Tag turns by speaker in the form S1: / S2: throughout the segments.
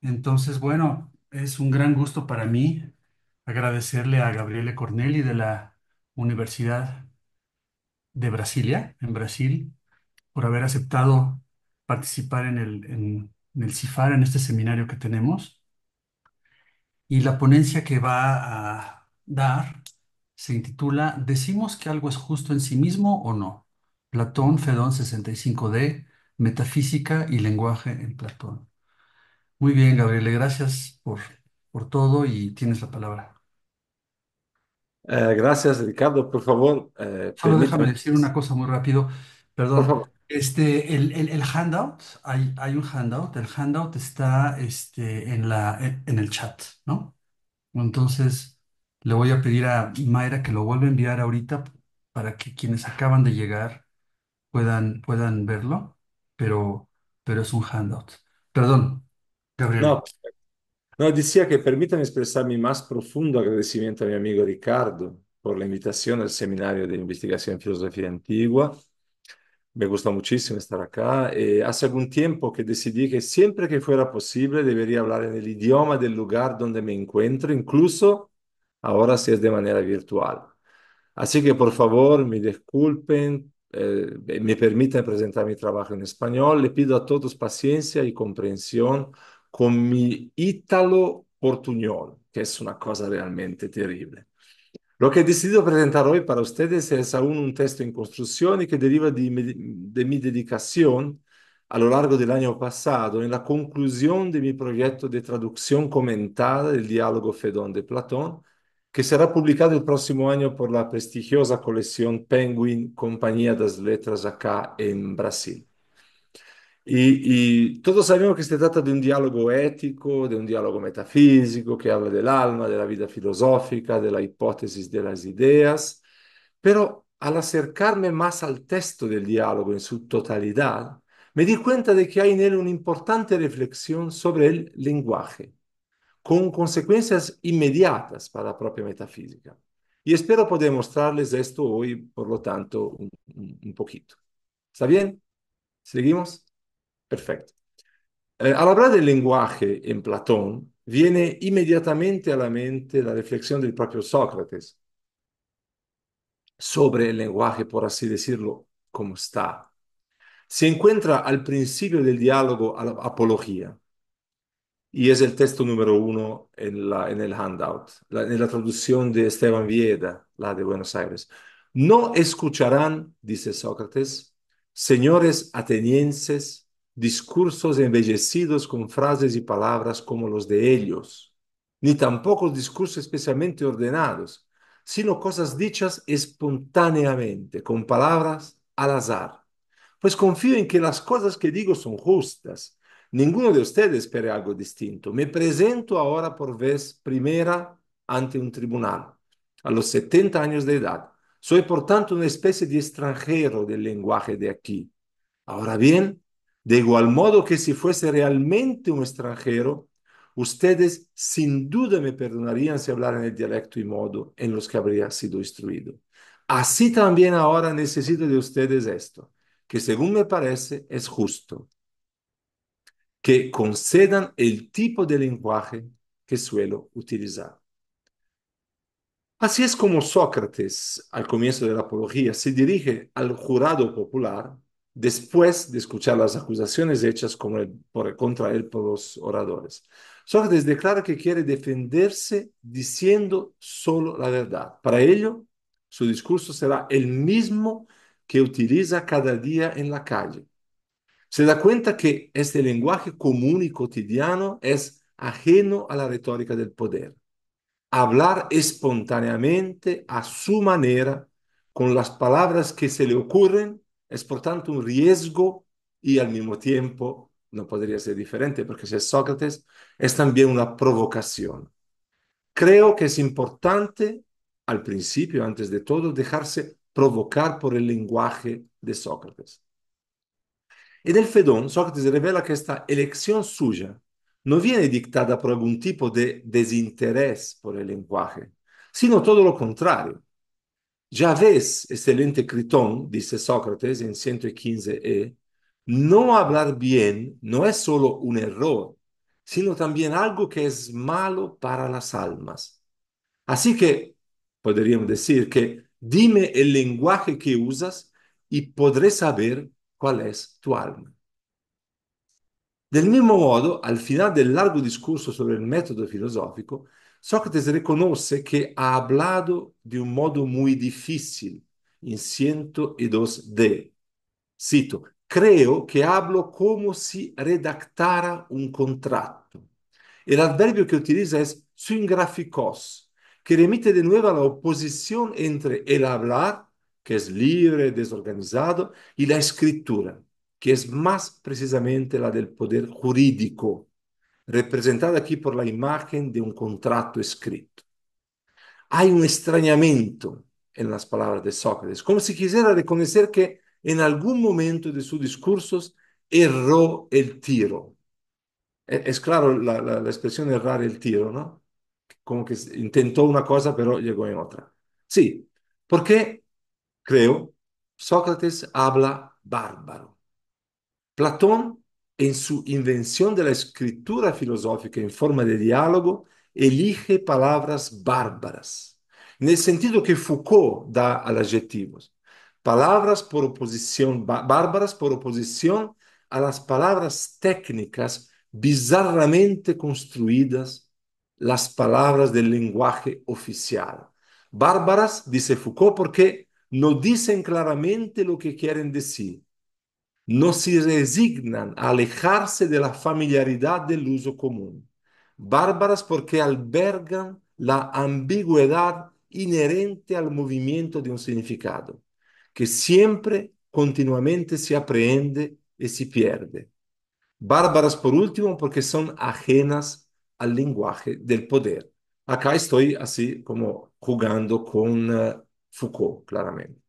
S1: Entonces, bueno, es un gran gusto para mí agradecerle a Gabriele Cornelli de la Universidad de Brasilia, en Brasil, por haber aceptado participar en el, en, en el CIFAR, en este seminario que tenemos. Y la ponencia que va a dar se intitula ¿Decimos que algo es justo en sí mismo o no? Platón, Fedón 65D, Metafísica y lenguaje en Platón. Muy bien, Gabriele, gracias por, por todo y tienes la palabra.
S2: Eh, gracias, Ricardo. Por favor, eh, Solo déjame decir
S1: una cosa muy rápido, perdón. Este, el, handout, hay, hay un handout, el handout está este, en la, en, el chat, ¿no? Entonces, le voy a pedir a Mayra que lo vuelva a enviar ahorita para que quienes acaban de llegar puedan, puedan verlo, pero, pero es un handout. Perdón.
S2: No, pues, no, decía que permítanme expresar mi más profundo agradecimiento a mi amigo Ricardo por la invitación al seminario de investigación en filosofía antigua. Me gusta muchísimo estar acá. Eh, hace algún tiempo que decidí que siempre que fuera posible debería hablar en el idioma del lugar donde me encuentro, incluso ahora si es de manera virtual. Así que por favor, me disculpen, eh, me permiten presentar mi trabajo en español. Le pido a todos paciencia y comprensión come Italo Portuñol, che è una cosa realmente terribile. Lo que he decidido presentar hoy para ustedes es aún un testo in costruzione che deriva di mi, de mi dedicación a lo largo del año pasado en la conclusión de mi proyecto de traducción comentada del diálogo Fedon de Platón, che sarà pubblicato il prossimo anno per la prestigiosa colección Penguin Compañía das Letras acá in Brasil. Y, todos sabemos que se trata de un diálogo ético, de un diálogo metafísico que habla del alma, de la vida filosófica, de la hipótesis de las ideas, pero al acercarme más al texto del diálogo en su totalidad, me di cuenta de que hay en él una importante reflexión sobre el lenguaje, con consecuencias inmediatas para la propia metafísica. Y espero poder mostrarles esto hoy, por lo tanto, un, un poquito. ¿Está bien? ¿Seguimos? Perfecto. Eh, al hablar del lenguaje en Platón, viene inmediatamente a la mente la reflexión del propio Sócrates sobre el lenguaje, por así decirlo, como está. Se encuentra al principio del diálogo a la Apología y es el texto número uno en, el handout, en la traducción de Esteban Vieda, la de Buenos Aires. No escucharán, dice Sócrates, señores atenienses, discursos embellecidos con frases y palabras como los de ellos, ni tampoco discursos especialmente ordenados, sino cosas dichas espontáneamente, con palabras al azar. Pues confío en que las cosas que digo son justas. Ninguno de ustedes espera algo distinto. Me presento ahora por vez primera ante un tribunal, a los 70 años de edad. Soy, por tanto, una especie de extranjero del lenguaje de aquí. Ahora bien, de igual modo que si fuese realmente un extranjero, ustedes sin duda me perdonarían si hablaran el dialecto y modo en los que habría sido instruido. Así también ahora necesito de ustedes esto, que según me parece es justo, que concedan el tipo de lenguaje que suelo utilizar. Así es como Sócrates, al comienzo de la apología, se dirige al jurado popular después de escuchar las acusaciones hechas contra él por los oradores. Sócrates declara que quiere defenderse diciendo solo la verdad. Para ello, su discurso será el mismo que utiliza cada día en la calle. Se da cuenta que este lenguaje común y cotidiano es ajeno a la retórica del poder. Hablar espontáneamente a su manera, con las palabras que se le ocurren es por tanto un riesgo y al mismo tiempo no podría ser diferente porque si es Sócrates es también una provocación. Creo que es importante al principio, antes de todo, dejarse provocar por el lenguaje de Sócrates. En el Fedón, Sócrates revela que esta elección suya no viene dictada por algún tipo de desinterés por el lenguaje, sino todo lo contrario. Ya ves, excelente Critón, dice Sócrates en 115e, e, no hablar bien no es solo un error, sino también algo que es malo para las almas. Así que podríamos decir que dime el lenguaje que usas y podré saber cuál es tu alma. Del mismo modo, al final del largo discurso sobre el método filosófico. Sócrates reconoce que ha hablado de un um modo muy difícil em en 102D. E Cito, creo que hablo como si redactara un um contrato. El adverbio que utiliza es syngraphicos, que remite de nuevo a la oposición entre el hablar, que es libre, desorganizado, y la escritura, que es más precisamente la del poder jurídico representada aquí por la imagen de un contrato escrito. Hay un extrañamiento en las palabras de Sócrates, como si quisiera reconocer que en algún momento de sus discursos erró el tiro. E, es claro, la, expresión errar el tiro, ¿no? Como que intentó una cosa, pero llegó en otra. Sí, porque creo, Sócrates habla bárbaro. Platón en su invención de la escritura filosófica en forma de diálogo, elige palabras bárbaras, en el sentido que Foucault da al adjetivo. Palabras por oposición, bárbaras por oposición a las palabras técnicas bizarramente construidas, las palabras del lenguaje oficial. Bárbaras, dice Foucault, porque no dicen claramente lo que quieren decir no se resignan a alejarse de la familiaridad del uso común. Bárbaras porque albergan la ambigüedad inherente al movimiento de un significado, que siempre continuamente se aprehende y se pierde. Bárbaras por último porque son ajenas al lenguaje del poder. Acá estoy así como jugando con eh, Foucault, claramente.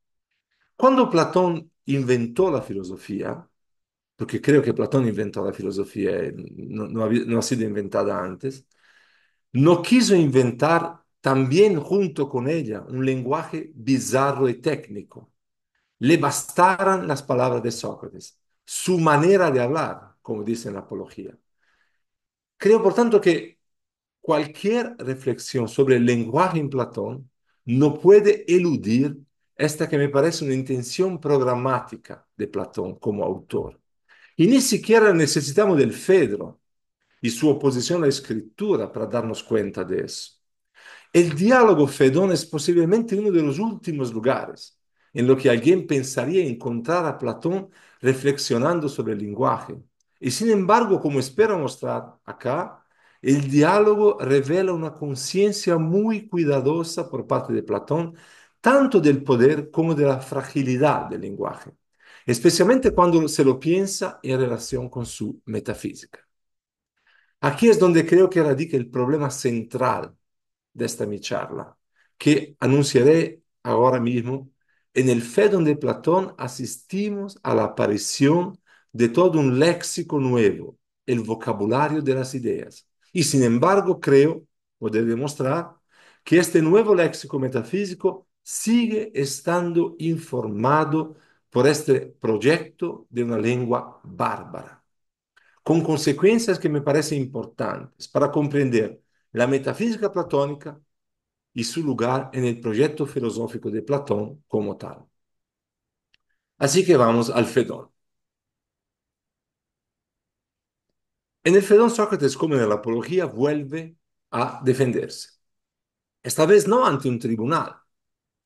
S2: Cuando Platón inventó la filosofía, porque creo que Platón inventó la filosofía, eh, no, no, ha, sido inventada antes, no quiso inventar también junto con ella un lenguaje bizarro y técnico. Le bastaran las palabras de Sócrates, su manera de hablar, como dice en la apología. Creo, por tanto, que cualquier reflexión sobre el lenguaje en Platón no puede eludir esta que me parece una intención programática de Platón como autor. Y ni siquiera necesitamos del Fedro y su oposición a la escritura para darnos cuenta de eso. El diálogo Fedón es posiblemente uno de los últimos lugares en lo que alguien pensaría encontrar a Platón reflexionando sobre el lenguaje. Y sin embargo, como espero mostrar acá, el diálogo revela una conciencia muy cuidadosa por parte de Platón tanto del poder como de la fragilidad del lenguaje, especialmente cuando se lo piensa en relación con su metafísica. Aquí es donde creo que radica el problema central de esta mi charla, que anunciaré ahora mismo en el fe de Platón asistimos a la aparición de todo un léxico nuevo, el vocabulario de las ideas. Y sin embargo, creo poder demostrar que este nuevo léxico metafísico sigue estando informado por este proyecto de una lengua bárbara, con consecuencias que me parecen importantes para comprender la metafísica platónica y su lugar en el proyecto filosófico de Platón como tal. Así que vamos al Fedón. En el Fedón Sócrates, como en la Apología, vuelve a defenderse. Esta vez no ante un tribunal,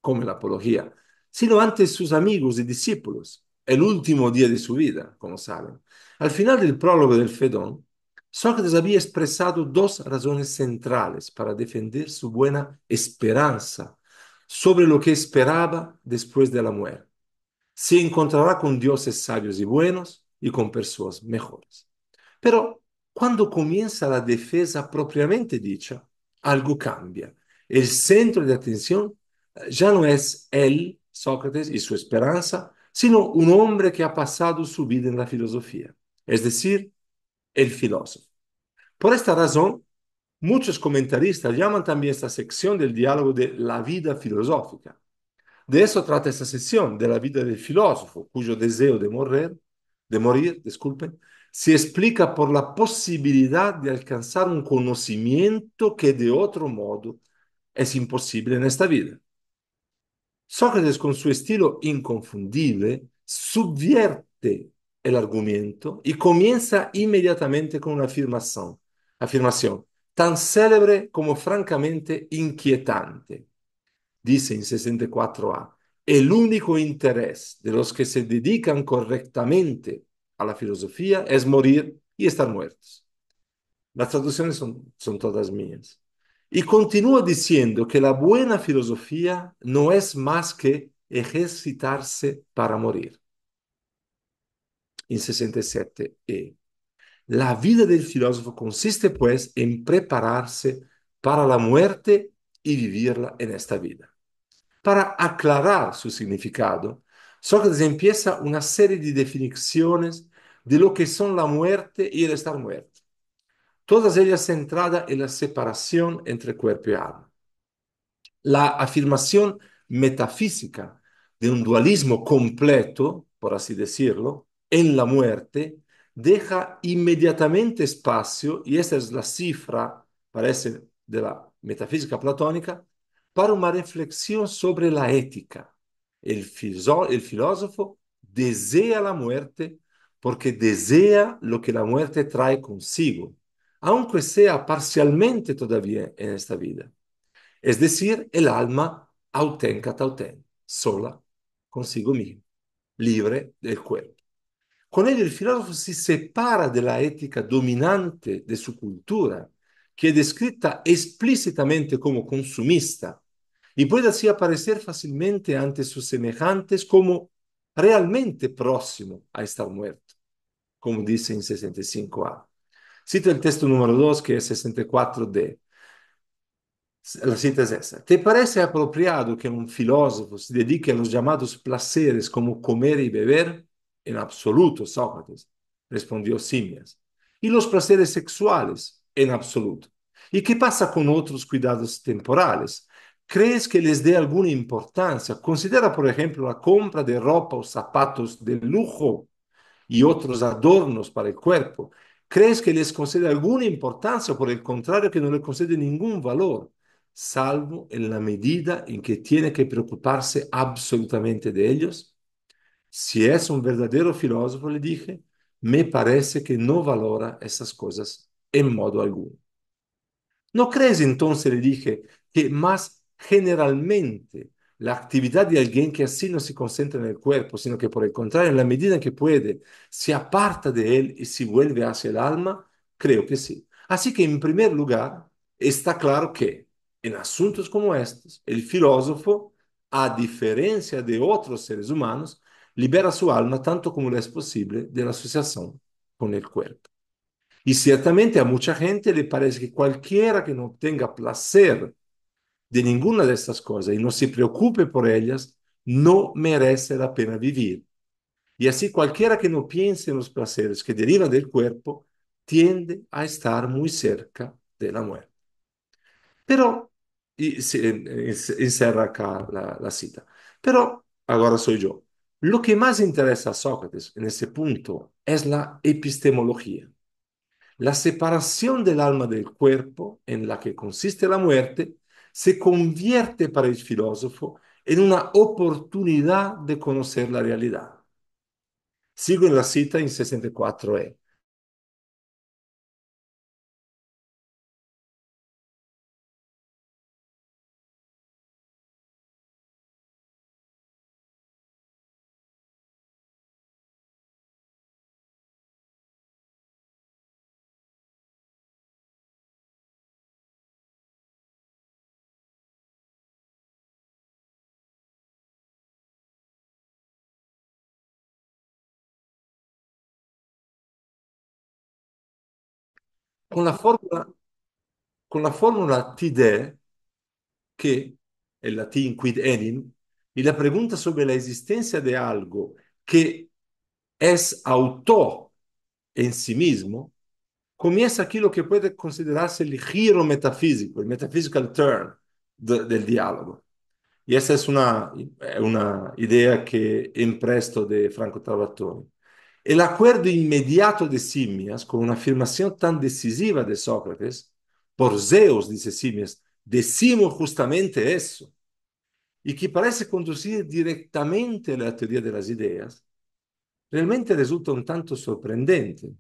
S2: como la apología, sino ante sus amigos y discípulos, el último día de su vida, como saben. Al final del prólogo del Fedón, Sócrates había expresado dos razones centrales para defender su buena esperanza sobre lo que esperaba después de la muerte. Se encontrará con dioses sabios y buenos y con personas mejores. Pero cuando comienza la defensa propiamente dicha, algo cambia. El centro de atención ya no es él, Sócrates, y su esperanza, sino un hombre que ha pasado su vida en la filosofía, es decir, el filósofo. Por esta razón, muchos comentaristas llaman también esta sección del diálogo de la vida filosófica. De eso trata esta sección, de la vida del filósofo, cuyo deseo de morir, de morir, disculpen, se explica por la posibilidad de alcanzar un conocimiento que de otro modo es imposible en esta vida. Sócrates con su estilo inconfundible subvierte el argumento y comienza inmediatamente con una afirmación, afirmación tan célebre como francamente inquietante. Dice en 64a, el único interés de los que se dedican correctamente a la filosofía es morir y estar muertos. Las traducciones son, son todas mías. Y continúa diciendo que la buena filosofía no es más que ejercitarse para morir. En 67 e. La vida del filósofo consiste pues en prepararse para la muerte y vivirla en esta vida. Para aclarar su significado, Sócrates empieza una serie de definiciones de lo que son la muerte y el estar muerto todas ellas centradas en la separación entre cuerpo y alma. La afirmación metafísica de un dualismo completo, por así decirlo, en la muerte, deja inmediatamente espacio, y esta es la cifra, parece, de la metafísica platónica, para una reflexión sobre la ética. El, el filósofo desea la muerte porque desea lo que la muerte trae consigo, aunque sea parcialmente todavía en esta vida. Es decir, el alma auténtica tauten, sola consigo mismo, libre del cuerpo. Con ello el filósofo se separa de la ética dominante de su cultura, que es descrita explícitamente como consumista, y puede así aparecer fácilmente ante sus semejantes como realmente próximo a estar muerto, como dice en 65a. Cito el texto número 2, que es 64D. La cita es esta. ¿Te parece apropiado que un filósofo se dedique a los llamados placeres como comer y beber? En absoluto, Sócrates, respondió Simias. ¿Y los placeres sexuales? En absoluto. ¿Y qué pasa con otros cuidados temporales? ¿Crees que les dé alguna importancia? Considera, por ejemplo, la compra de ropa o zapatos de lujo y otros adornos para el cuerpo ¿Crees que les concede alguna importancia? o Por el contrario, que no le concede ningún valor, salvo en la medida en que tiene que preocuparse absolutamente de ellos. Si es un verdadero filósofo, le dije, me parece que no valora esas cosas en modo alguno. ¿No crees entonces, le dije, que más generalmente la actividad de alguien que así no se concentra en el cuerpo, sino que por el contrario, en la medida en que puede, se aparta de él y se vuelve hacia el alma, creo que sí. Así que en primer lugar, está claro que en asuntos como estos, el filósofo, a diferencia de otros seres humanos, libera su alma tanto como le es posible de la asociación con el cuerpo. Y ciertamente a mucha gente le parece que cualquiera que no tenga placer de ninguna de estas cosas y no se preocupe por ellas, no merece la pena vivir. Y así cualquiera que no piense en los placeres que derivan del cuerpo tiende a estar muy cerca de la muerte. Pero, y se, encerra acá la, la cita, pero ahora soy yo. Lo que más interesa a Sócrates en ese punto es la epistemología, la separación del alma del cuerpo en la que consiste la muerte se convierte para el filósofo en una oportunidad de conocer la realidad. Sigo en la cita en 64e. con la formula, con la formula TD, che è la T in quid enim, e la pregunta sobre la existencia de algo che es auto en sí mismo, comincia aquí lo que puede considerarse el giro metafisico il metaphysical turn de, del dialogo Y esa es una, una idea que impresto de Franco Travatore. El acuerdo inmediato de Simias con una afirmación tan decisiva de Sócrates, por Zeus, dice Simias, decimos justamente eso, y que parece conducir directamente a la teoría de las ideas, realmente resulta un tanto sorprendente.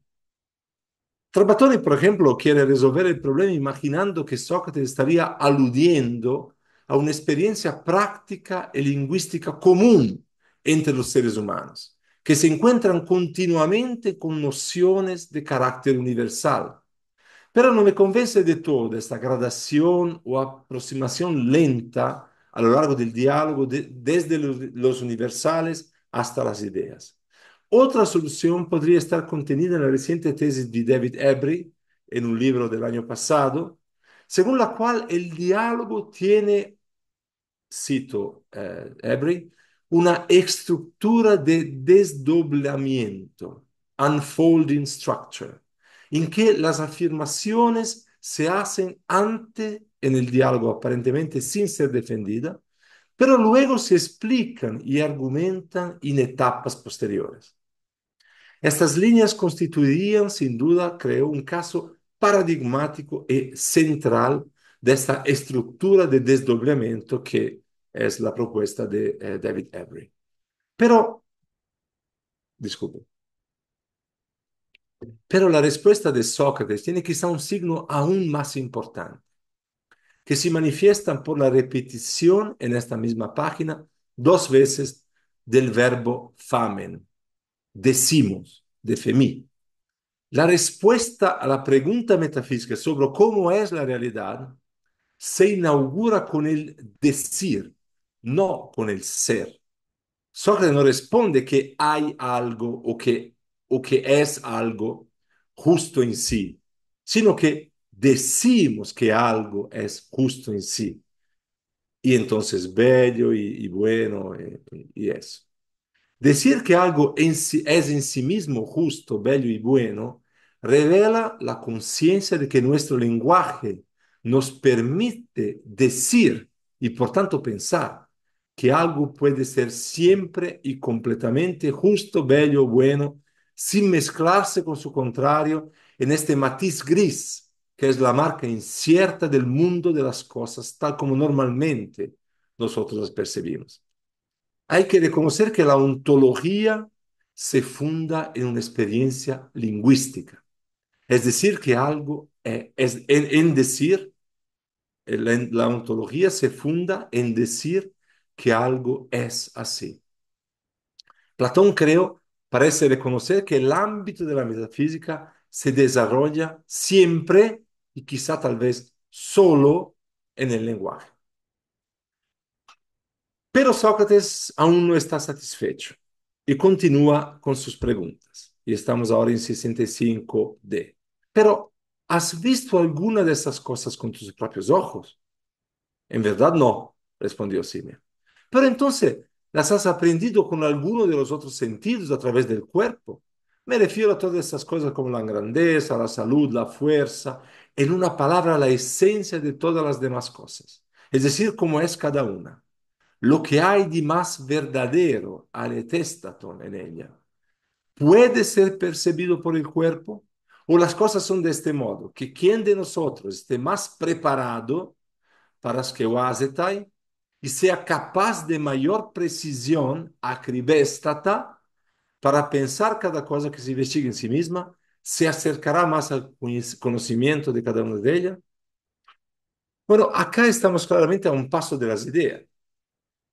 S2: Trabattoni, por ejemplo, quiere resolver el problema imaginando que Sócrates estaría aludiendo a una experiencia práctica y lingüística común entre los seres humanos que se encuentran continuamente con nociones de carácter universal. Pero no me convence de todo esta gradación o aproximación lenta a lo largo del diálogo desde los universales hasta las ideas. Otra solución podría estar contenida en la reciente tesis de David Ebrey, en un libro del año pasado, según la cual el diálogo tiene, cito eh, una estructura de desdoblamiento, unfolding structure, en que las afirmaciones se hacen ante en el diálogo aparentemente sin ser defendida, pero luego se explican y argumentan en etapas posteriores. Estas líneas constituirían, sin duda, creo, un caso paradigmático y e central de esta estructura de desdoblamiento que es la propuesta de eh, David Avery. Pero, disculpe, pero la respuesta de Sócrates tiene quizá un signo aún más importante, que se manifiesta por la repetición en esta misma página dos veces del verbo famen, decimos, de femí. La respuesta a la pregunta metafísica sobre cómo es la realidad se inaugura con el decir, no con el ser. Sócrates no responde que hay algo o que, o que es algo justo en sí, sino que decimos que algo es justo en sí. Y entonces bello y, bueno eh, y, eso. Decir que algo es en sí mismo justo, bello y bueno revela la conciencia de que nuestro lenguaje nos permite decir y por tanto pensar que algo puede ser siempre y completamente justo, bello, o bueno, sin mezclarse con su contrario en este matiz gris, que es la marca incierta del mundo de las cosas, tal como normalmente nosotros las percibimos. Hay que reconocer que la ontología se funda en una experiencia lingüística, es decir, que algo eh, es en, decir, la ontología se funda en decir que algo es así. Platón creo parece reconocer que el ámbito de la metafísica se desarrolla siempre y quizá tal vez solo en el lenguaje. Pero Sócrates aún no está satisfecho y continúa con sus preguntas. Y estamos ahora en 65D. Pero, ¿has visto alguna de esas cosas con tus propios ojos? En verdad no, respondió Simia. Pero entonces las has aprendido con alguno de los otros sentidos a través del cuerpo. Me refiero a todas esas cosas como la grandeza, la salud, la fuerza, en una palabra, la esencia de todas las demás cosas, es decir, cómo es cada una. Lo que hay de más verdadero, en ella, puede ser percibido por el cuerpo, o las cosas son de este modo, que quien de nosotros esté más preparado para es que o y sea capaz de mayor precisión, acribéstata, para pensar cada cosa que se investiga en sí misma, se acercará más al conocimiento de cada una de ellas. Bueno, acá estamos claramente a un paso de las ideas,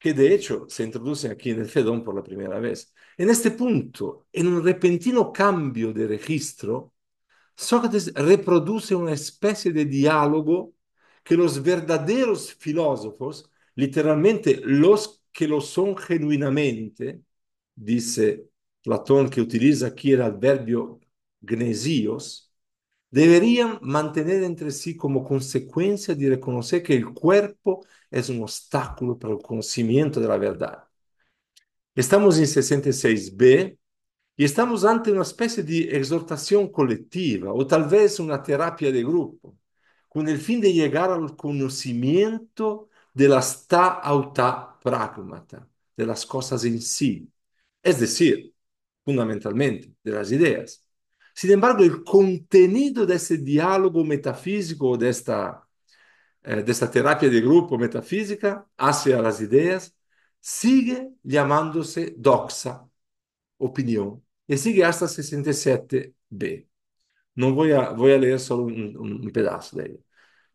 S2: que de hecho se introducen aquí en el Fedón por la primera vez. En este punto, en un repentino cambio de registro, Sócrates reproduce una especie de diálogo que los verdaderos filósofos Literalmente, los que lo son genuinamente, dice Platón, que utiliza aquí el adverbio gnesios, deberían mantener entre sí como consecuencia de reconocer que el cuerpo es un obstáculo para el conocimiento de la verdad. Estamos en 66b y estamos ante una especie de exhortación colectiva o tal vez una terapia de grupo, con el fin de llegar al conocimiento delas ta auta pragmata, das coisas em si, é decir, fundamentalmente, das ideias. Sin embargo, o contenido desse diálogo metafísico, desta, eh, desta terapia de grupo metafísica, hacia as ideias, sigue chamando-se doxa, opinião, e sigue hasta 67b. Não vou, a, vou a ler só um, um pedaço dele,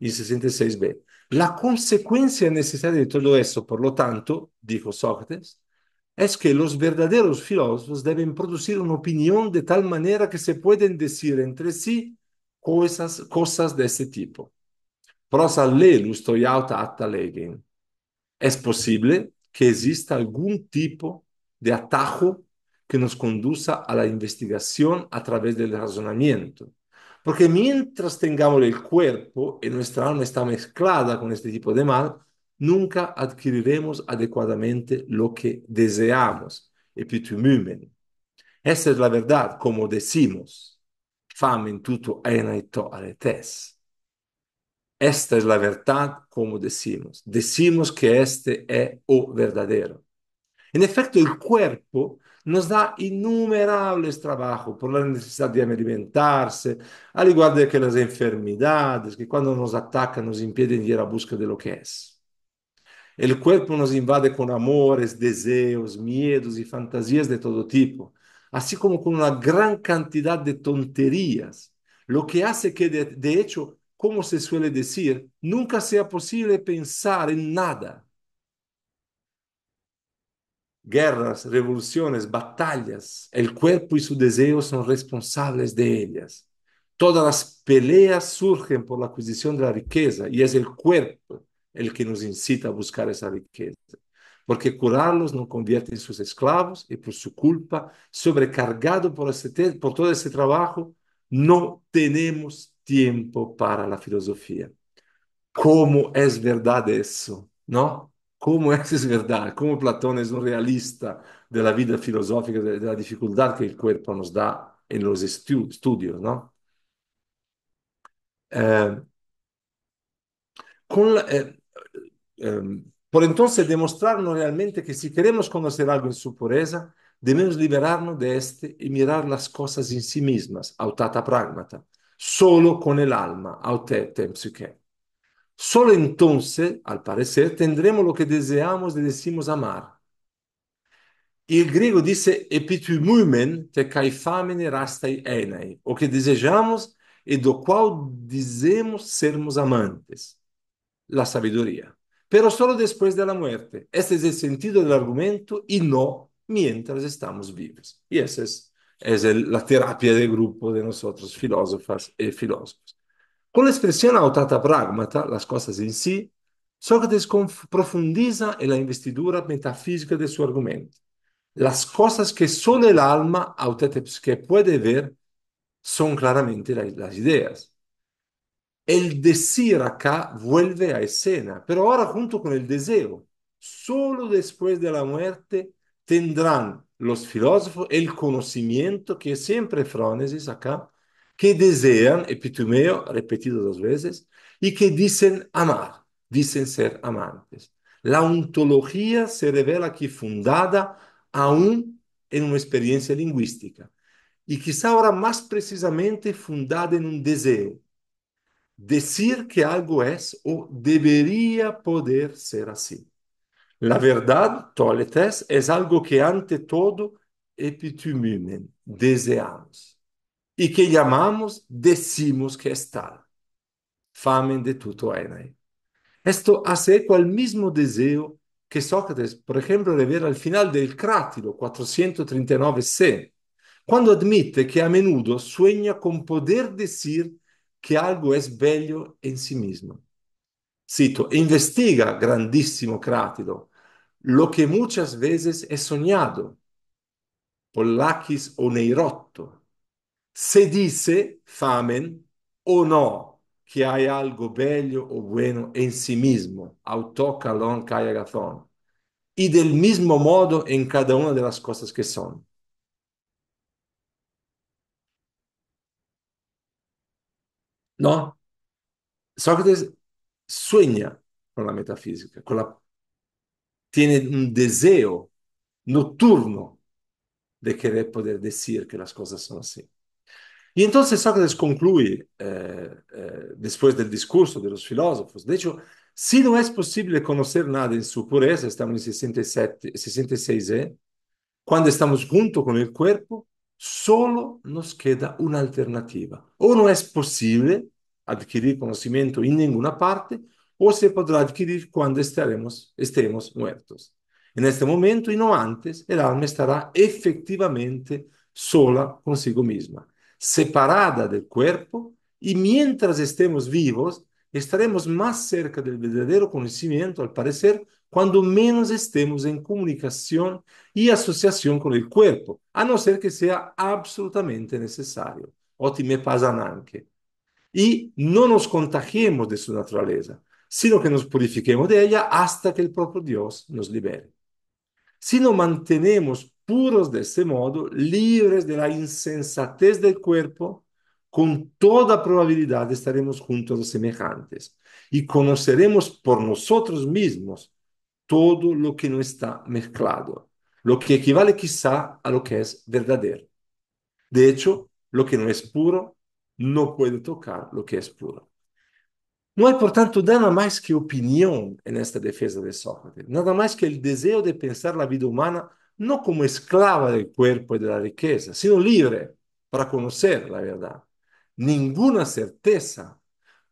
S2: em 66b. La consecuencia necesaria de todo eso, por lo tanto, dijo Sócrates, es que los verdaderos filósofos deben producir una opinión de tal manera que se pueden decir entre sí cosas, de este tipo. Prosa lelus atta Es posible que exista algún tipo de atajo que nos conduza a la investigación a través del razonamiento. Porque mientras tengamos el cuerpo y nuestra alma está mezclada con este tipo de mal, nunca adquiriremos adecuadamente lo que deseamos. Epitumumen. Esa es la verdad, como decimos. tuto enaito Esta es la verdad, como decimos. Decimos que este es o oh, verdadero. En efecto, el cuerpo nos da innumerables trabajos por la necesidad de alimentarse, al igual de las enfermedades que cuando nos atacan nos impiden ir a busca de lo que es. El cuerpo nos invade con amores, deseos, miedos y fantasías de todo tipo, así como con una gran cantidad de tonterías, lo que hace que, de hecho, como se suele decir, nunca sea posible pensar en nada guerras, revoluciones, batallas, el cuerpo y su deseo son responsables de ellas. Todas las peleas surgen por la adquisición de la riqueza y es el cuerpo el que nos incita a buscar esa riqueza, porque curarlos nos convierte en sus esclavos y por su culpa, sobrecargado por, este por todo ese trabajo, no tenemos tiempo para la filosofía. ¿Cómo es verdad eso? ¿No? come es verdad, come Platone è un realista della vita filosofica, della difficoltà che il dificultad que el cuerpo nos da en los estu ¿no? Ehm, eh, con la, eh, eh, por entonces demostrarnos realmente que si queremos conocer algo en su pureza, debemos liberarnos de este y mirar las cosas en sí mismas, autata pragmata, solo con el alma, autete psique. Solo entonces, al parecer, tendremos lo que deseamos y decimos amar. Y el griego dice epitumumen te caifamine rastai enai, o que deseamos y do cual dizemos sermos amantes. La sabiduría. Pero solo después de la muerte. Este es el sentido del argumento y no mientras estamos vivos. Y esa es, la terapia del grupo de nosotros, filósofos y filósofos. Con la expresión autata pragmata, las cosas en sí, Sócrates profundiza en la investidura metafísica de su argumento. Las cosas que solo el alma auteteps que puede ver son claramente las ideas. El decir acá vuelve a escena, pero ahora junto con el deseo. Solo después de la muerte tendrán los filósofos el conocimiento que siempre Frónesis acá que desean epitumeo repetido dos veces y que dicen amar, dicen ser amantes. La ontología se revela aquí fundada aún en una experiencia lingüística y quizá ahora más precisamente fundada en un deseo. Decir que algo es o debería poder ser así. La verdad, toletes, es algo que ante todo epitumimen, deseamos y que llamamos, decimos que tal. Famen de tutto enai. Esto hace eco al mismo deseo que Sócrates, por ejemplo, revela al final del Crátilo 439c, cuando admite que a menudo sueña con poder decir que algo es bello en sí mismo. Cito, investiga, grandísimo Crátilo, lo que muchas veces es soñado, o Neirotto se dice, famen, o no, que hay algo bello o bueno en sí mismo, autocalón, callagazón, y del mismo modo en cada una de las cosas que son. No, Sócrates sueña con la metafísica, con la... tiene un deseo nocturno de querer poder decir que las cosas son así. Y entonces Sócrates concluye eh, eh, después del discurso de los filósofos, de hecho, si no es posible conocer nada en su pureza, estamos en 67, 66E, ¿eh? cuando estamos junto con el cuerpo, solo nos queda una alternativa. O no es posible adquirir conocimiento en ninguna parte, o se podrá adquirir cuando estaremos, estemos muertos. En este momento y no antes, el alma estará efectivamente sola consigo misma. separada del cuerpo y mientras estemos vivos, estaremos más cerca del verdadero conocimiento, al parecer, cuando menos estemos en comunicación y asociación con el cuerpo, a no ser que sea absolutamente necesario. pasan anche. Y no nos contagiemos de su naturaleza, sino que nos purifiquemos de ella hasta que el propio Dios nos libere. Si no mantenemos puros de este modo, libres de la insensatez del cuerpo, con toda probabilidad estaremos juntos a semejantes y conoceremos por nosotros mismos todo lo que no está mezclado, lo que equivale quizá a lo que es verdadero. De hecho, lo que no es puro no puede tocar lo que es puro. No hay, por tanto, nada más que opinión en esta defensa de Sócrates, nada más que el deseo de pensar la vida humana no como esclava del cuerpo y de la riqueza, sino libre para conocer la verdad. Ninguna certeza,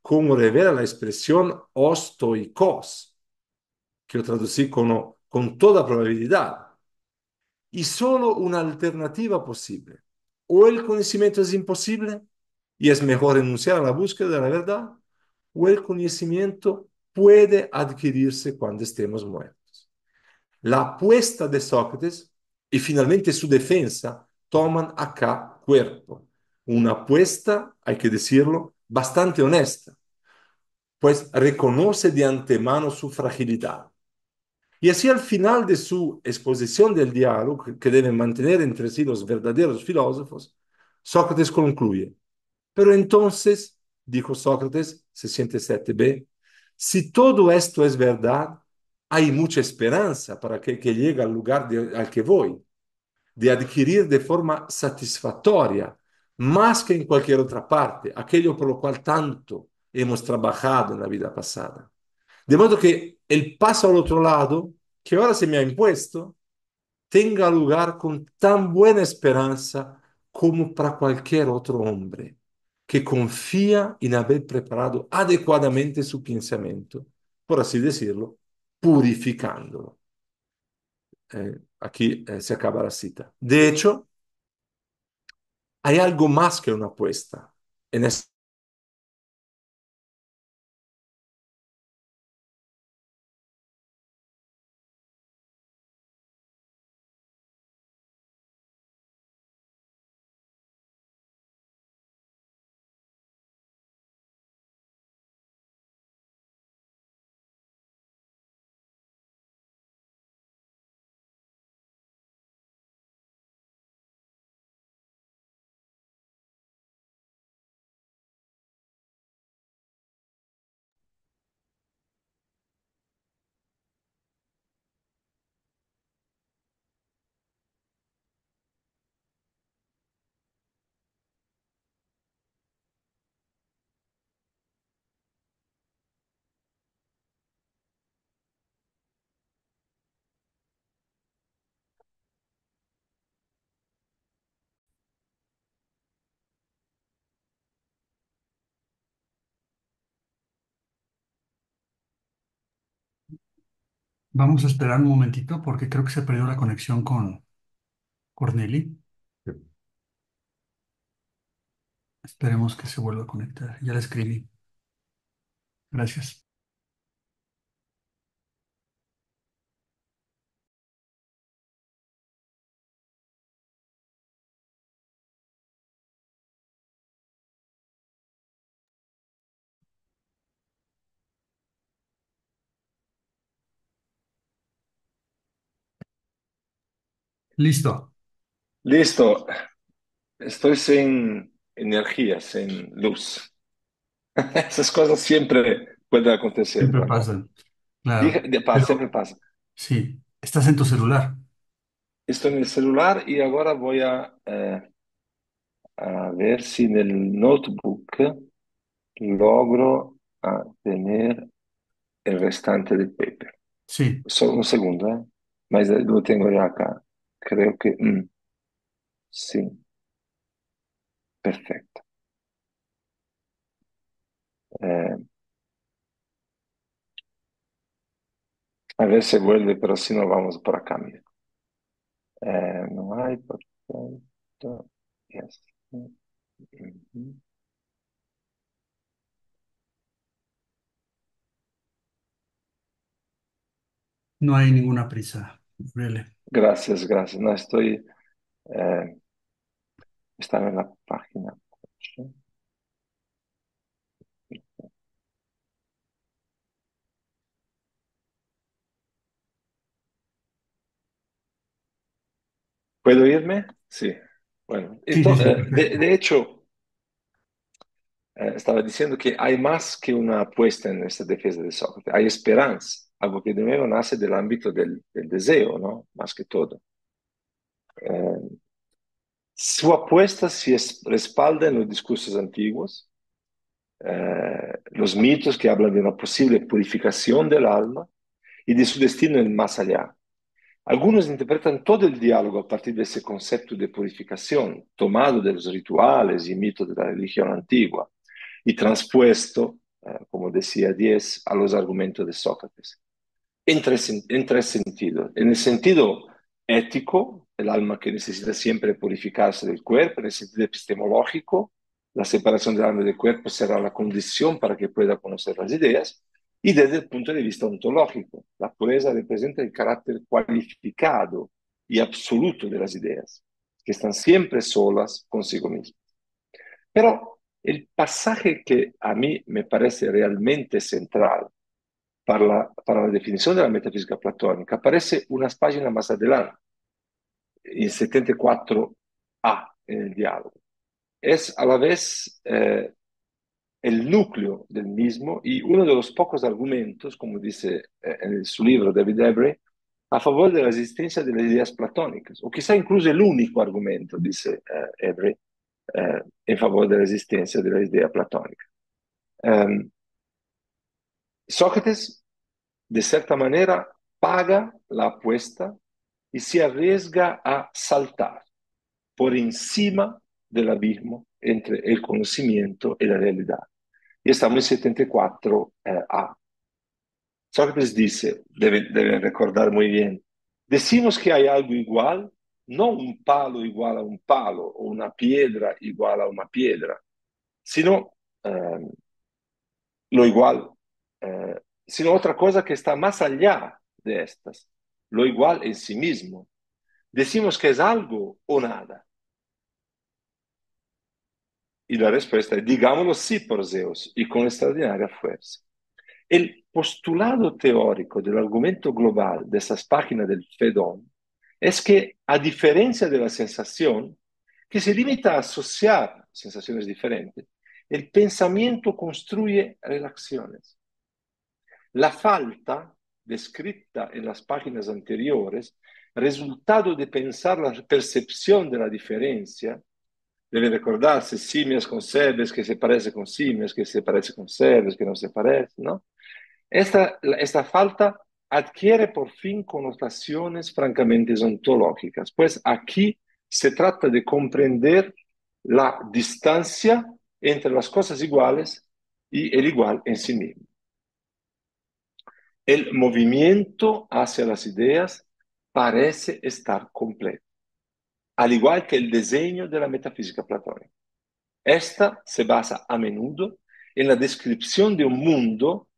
S2: como revela la expresión ostoicos, que lo traducí con, con toda probabilidad. Y solo una alternativa posible. O el conocimiento es imposible y es mejor renunciar a la búsqueda de la verdad, o el conocimiento puede adquirirse cuando estemos muertos la apuesta de Sócrates y finalmente su defensa toman acá cuerpo. Una apuesta, hay que decirlo, bastante honesta, pues reconoce de antemano su fragilidad. Y así al final de su exposición del diálogo que deben mantener entre sí los verdaderos filósofos, Sócrates concluye, pero entonces, dijo Sócrates, 67b, si todo esto es verdad, hay mucha esperanza para que, que llegue al lugar al que voy, de adquirir de forma satisfactoria, más que en cualquier otra parte, aquello por lo cual tanto hemos trabajado en la vida pasada. De modo que el paso al otro lado, que ahora se me ha impuesto, tenga lugar con tan buena esperanza como para cualquier otro hombre que confía en haber preparado adecuadamente su pensamiento, por así decirlo, purificandolo. Eh, aquí eh, se acaba la cita. De hecho, hay algo más che una apuesta en esta
S3: Vamos a
S1: esperar un momentito porque creo que se perdió la conexión con Corneli. Esperemos que se vuelva a conectar. Ya la escribí.
S3: Gracias.
S2: Listo. Listo. Estoy sin energía, sin luz. Esas cosas siempre pueden acontecer. Siempre pasan. de- siempre pasa.
S1: sí, estás en tu celular.
S2: Estoy en el celular y ahora voy a, eh, a ver si en el notebook logro ah, tener el restante del paper. Sí, Solo un segundo, ¿eh? más lo tengo ya acá. Creo que mm, sí, perfecto. Eh, a ver si vuelve, pero si no vamos por acá, mira. Eh, no hay, por
S1: No hay ninguna prisa. Really.
S2: Gracias, gracias. No estoy. Eh,
S1: estaba en la página.
S2: ¿Puedo irme? Sí. Bueno, entonces, de, hecho, eh, estaba diciendo que hay más que una apuesta en esta defensa de Sócrates, hay esperanza algo que de nuevo nace del ámbito del, deseo, ¿no? Más que todo. Eh, su apuesta se respalda en los discursos antiguos, eh, los mitos que hablan de una posible purificación del alma y de su destino en más allá. Algunos interpretan todo el diálogo a partir de ese concepto de purificación, tomado de los rituales y mitos de la religión antigua y transpuesto, eh, como decía Diez, a los argumentos de Sócrates en tres, sentidos. En el sentido ético, el alma que necesita siempre purificarse del cuerpo, en el sentido epistemológico, la separación del alma del cuerpo será la condición para que pueda conocer las ideas, y desde el punto de vista ontológico, la pureza representa el carácter cualificado y absoluto de las ideas, que están siempre solas consigo mismas. Pero el pasaje que a mí me parece realmente central parla la definizione della metafisica platonica, platónica, aparece unas páginas más adelante, en 74A, nel el diálogo. Es a la vez eh, il nucleo del mismo e uno dei pochi argomenti, come dice eh, en su libro David Ebre, a favore de la existencia de las o chissà incluso el único argumento, dice eh, Ebre, en eh, favor de la existencia de la idea platónica. Um, ehm, Sócrates, de cierta manera, paga la apuesta y se arriesga a saltar por encima del abismo entre el conocimiento y la realidad. Y estamos en 74a. Sócrates dice, debe recordar muy bien, decimos que hay algo igual, no un palo igual a un palo o una piedra igual a una piedra, sino eh, lo igual eh, sino otra cosa que está más allá de estas, lo igual en sí mismo. Decimos que es algo o nada. Y la respuesta es, digámoslo sí por Zeus y con extraordinaria fuerza. El postulado teórico del argumento global de esas páginas del Fedón es que, a diferencia de la sensación, que se limita a asociar sensaciones diferentes, el pensamiento construye relaciones. La falta, descrita en las páginas anteriores, resultado de pensar la percepción de la diferencia, debe recordarse simias con serbes, que se parece con simias, que se parece con cerdos, que no se parece, ¿no? Esta, esta falta adquiere por fin connotaciones francamente ontológicas, pues aquí se trata de comprender la distancia entre las cosas iguales y el igual en sí mismo el movimiento hacia las ideas parece estar completo, al igual que el diseño de la metafísica platónica. Esta se basa a menudo en la descripción de un mundo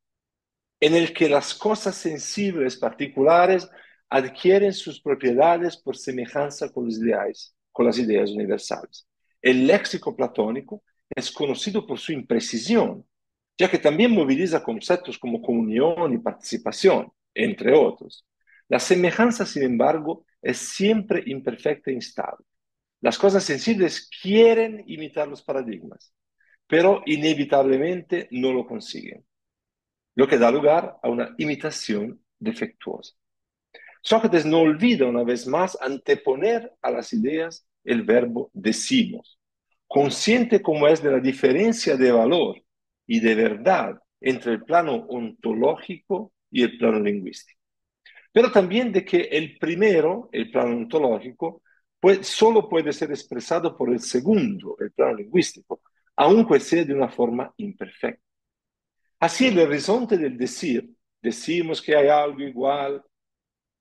S2: en el que las cosas sensibles particulares adquieren sus propiedades por semejanza con, los ideales, con las ideas universales. El léxico platónico es conocido por su imprecisión ya que también moviliza conceptos como comunión y participación, entre otros. La semejanza, sin embargo, es siempre imperfecta e instable. Las cosas sensibles quieren imitar los paradigmas, pero inevitablemente no lo consiguen, lo que da lugar a una imitación defectuosa. Sócrates no olvida una vez más anteponer a las ideas el verbo decimos, consciente como es de la diferencia de valor y de verdad entre el plano ontológico y el plano lingüístico. Pero también de que el primero, el plano ontológico, pues solo puede ser expresado por el segundo, el plano lingüístico, aunque pues sea de una forma imperfecta. Así el horizonte del decir, decimos que hay algo igual,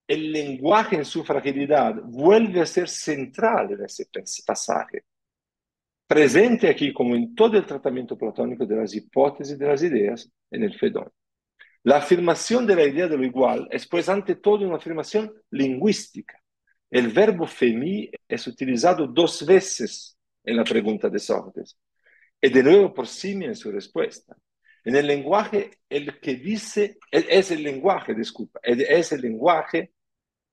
S2: el lenguaje en su fragilidad vuelve a ser central en ese pasaje, presente aquí, como en todo el tratamiento platónico de las hipótesis de las ideas, en el Fedón. La afirmación de la idea de lo igual es pues ante todo, una afirmación lingüística. El verbo femi es utilizado dos veces en la pregunta de Sócrates y de nuevo por mismo en su respuesta. En el lenguaje, el que dice, es el lenguaje, disculpa, es el lenguaje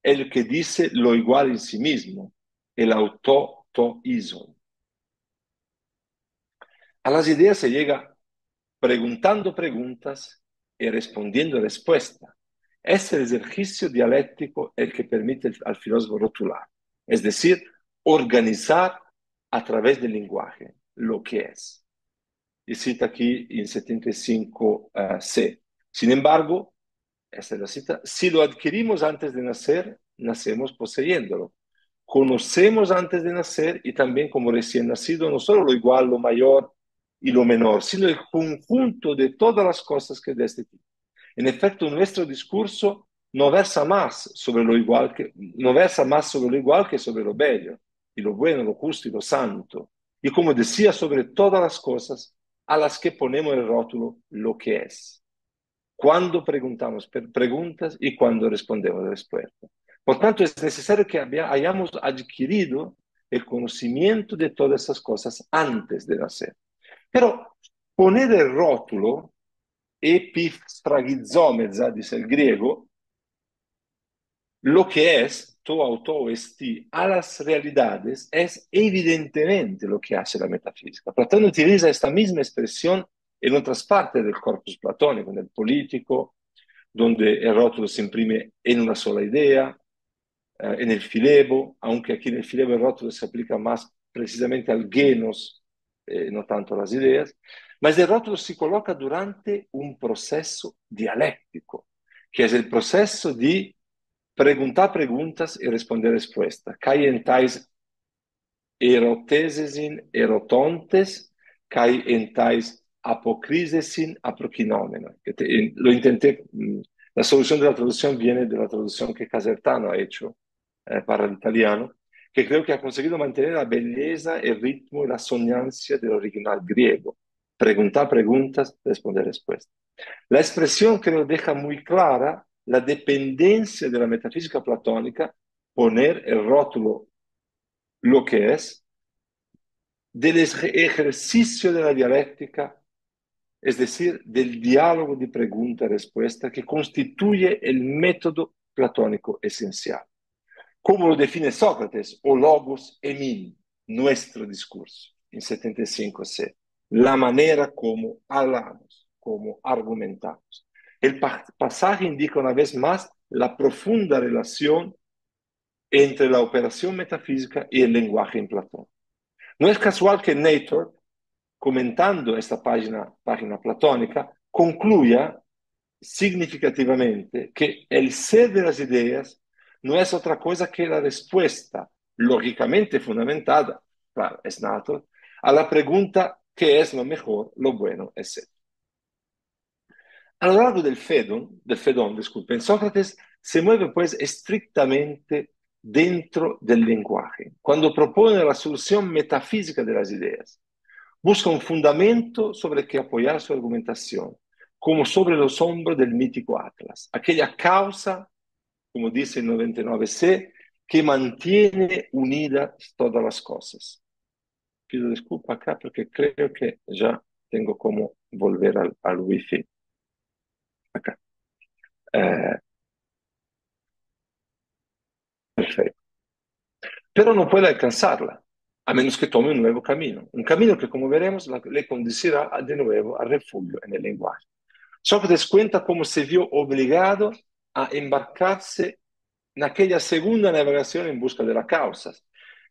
S2: el que dice lo igual en sí mismo, el autotoísmo. A las ideas se llega preguntando preguntas y respondiendo respuestas. Es el ejercicio dialéctico el que permite al filósofo rotular, es decir, organizar a través del lenguaje lo que es. Y cita aquí en 75C. Eh, Sin embargo, esta es la cita, si lo adquirimos antes de nacer, nacemos poseyéndolo. Conocemos antes de nacer y también como recién nacido, no solo lo igual, lo mayor, y lo menor, sino el conjunto de todas las cosas que de este tipo. En efecto, nuestro discurso no versa más sobre lo igual que, no versa más sobre lo igual que sobre lo bello, y lo bueno, lo justo y lo santo, y como decía, sobre todas las cosas a las que ponemos el rótulo lo que es. Cuando preguntamos preguntas y cuando respondemos respuestas. Por tanto, es necesario que hayamos adquirido el conocimiento de todas esas cosas antes de nacer. Però ponere il rotulo epistragizomeza, dice il griego, lo che è, tu auto esti, a las realidades, è evidentemente lo che hace la metafísica. Platone utilizza questa misma espressione in otras partes del corpus platonico, nel politico, dove il el rótulo se imprime in una sola idea, eh, nel filebo, anche qui nel filebo il rótulo si applica più precisamente al genos eh, não tanto as ideias, ma il rótulo si colloca durante un processo dialético, che è il processo di perguntar perguntas e responder respostas. Cai em tais erotesesin erotontes, cai em tais apocrisesin aproquinomena. Eu tentei, mm, a solução da tradução vem da tradução que Casertano ha fatto, eh, para l'italiano, que creo que ha conseguido mantener la belleza, el ritmo y la soñancia del original griego. Preguntar preguntas, responder respuestas. La expresión que nos deja muy clara la dependencia de la metafísica platónica, poner el rótulo lo que es, del ejercicio de la dialéctica, es decir, del diálogo de pregunta-respuesta que constituye el método platónico esencial como lo define Sócrates, o logos emin, nuestro discurso, en 75c, la manera como hablamos, como argumentamos. El pasaje indica una vez más la profunda relación entre la operación metafísica y el lenguaje en Platón. No es casual que Nator, comentando esta página, página platónica, concluya significativamente que el ser de las ideas no es otra cosa que la respuesta lógicamente fundamentada, para a la pregunta qué es lo mejor, lo bueno, etc. A lo largo del Fedon, del Fedón, disculpen, Sócrates se mueve pues estrictamente dentro del lenguaje, cuando propone la solución metafísica de las ideas. Busca un fundamento sobre el que apoyar su argumentación, como sobre los hombros del mítico Atlas, aquella causa como dice el 99C, que mantiene unidas todas las cosas. Pido disculpa acá porque creo que ya tengo como volver al, al wifi. Acá. Eh, perfecto. Pero no puede alcanzarla, a menos que tome un nuevo camino. Un camino que, como veremos, le conducirá de nuevo al refugio en el lenguaje. Sócrates cuenta cómo se vio obligado a embarcarse en aquella segunda navegación en busca de la causa.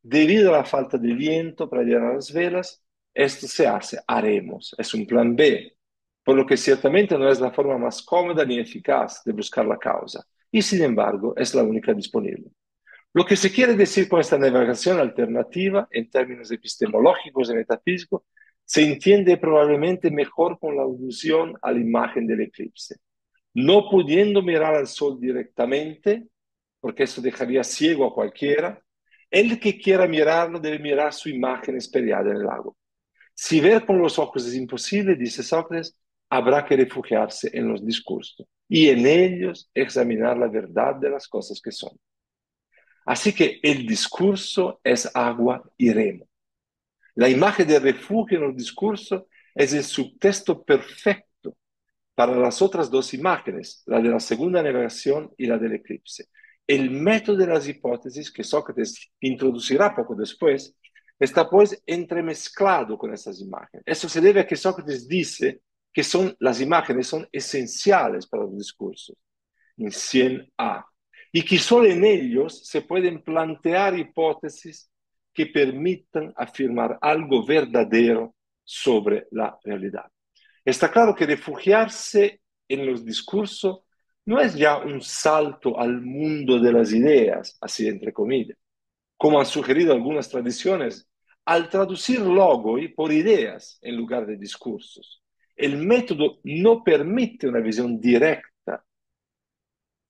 S2: Debido a la falta de viento para llenar las velas, esto se hace haremos, es un plan B, por lo que ciertamente no es la forma más cómoda ni eficaz de buscar la causa, y e, sin embargo es la única disponible. Lo que se quiere decir con esta navegación alternativa, en términos epistemológicos y e metafísicos, se entiende probablemente mejor con la alusión a la imagen del eclipse no pudiendo mirar al sol directamente, porque eso dejaría ciego a cualquiera, el que quiera mirarlo debe mirar su imagen espejada en el agua. Si ver con los ojos es imposible, dice Sócrates, habrá que refugiarse en los discursos y en ellos examinar la verdad de las cosas que son. Así que el discurso es agua y remo. La imagen de refugio en el discurso es el subtexto perfecto para las otras dos imágenes, la de la segunda negación y la del eclipse. El método de las hipótesis que Sócrates introducirá poco después está pues entremezclado con estas imágenes. Eso se debe a que Sócrates dice que son, las imágenes son esenciales para los discursos, en 100a, y que solo en ellos se pueden plantear hipótesis que permitan afirmar algo verdadero sobre la realidad. Está claro que refugiarse en los discursos no es ya un salto al mundo de las ideas, así entre comillas, como han sugerido algunas tradiciones, al traducir y por ideas en lugar de discursos. El método no permite una visión directa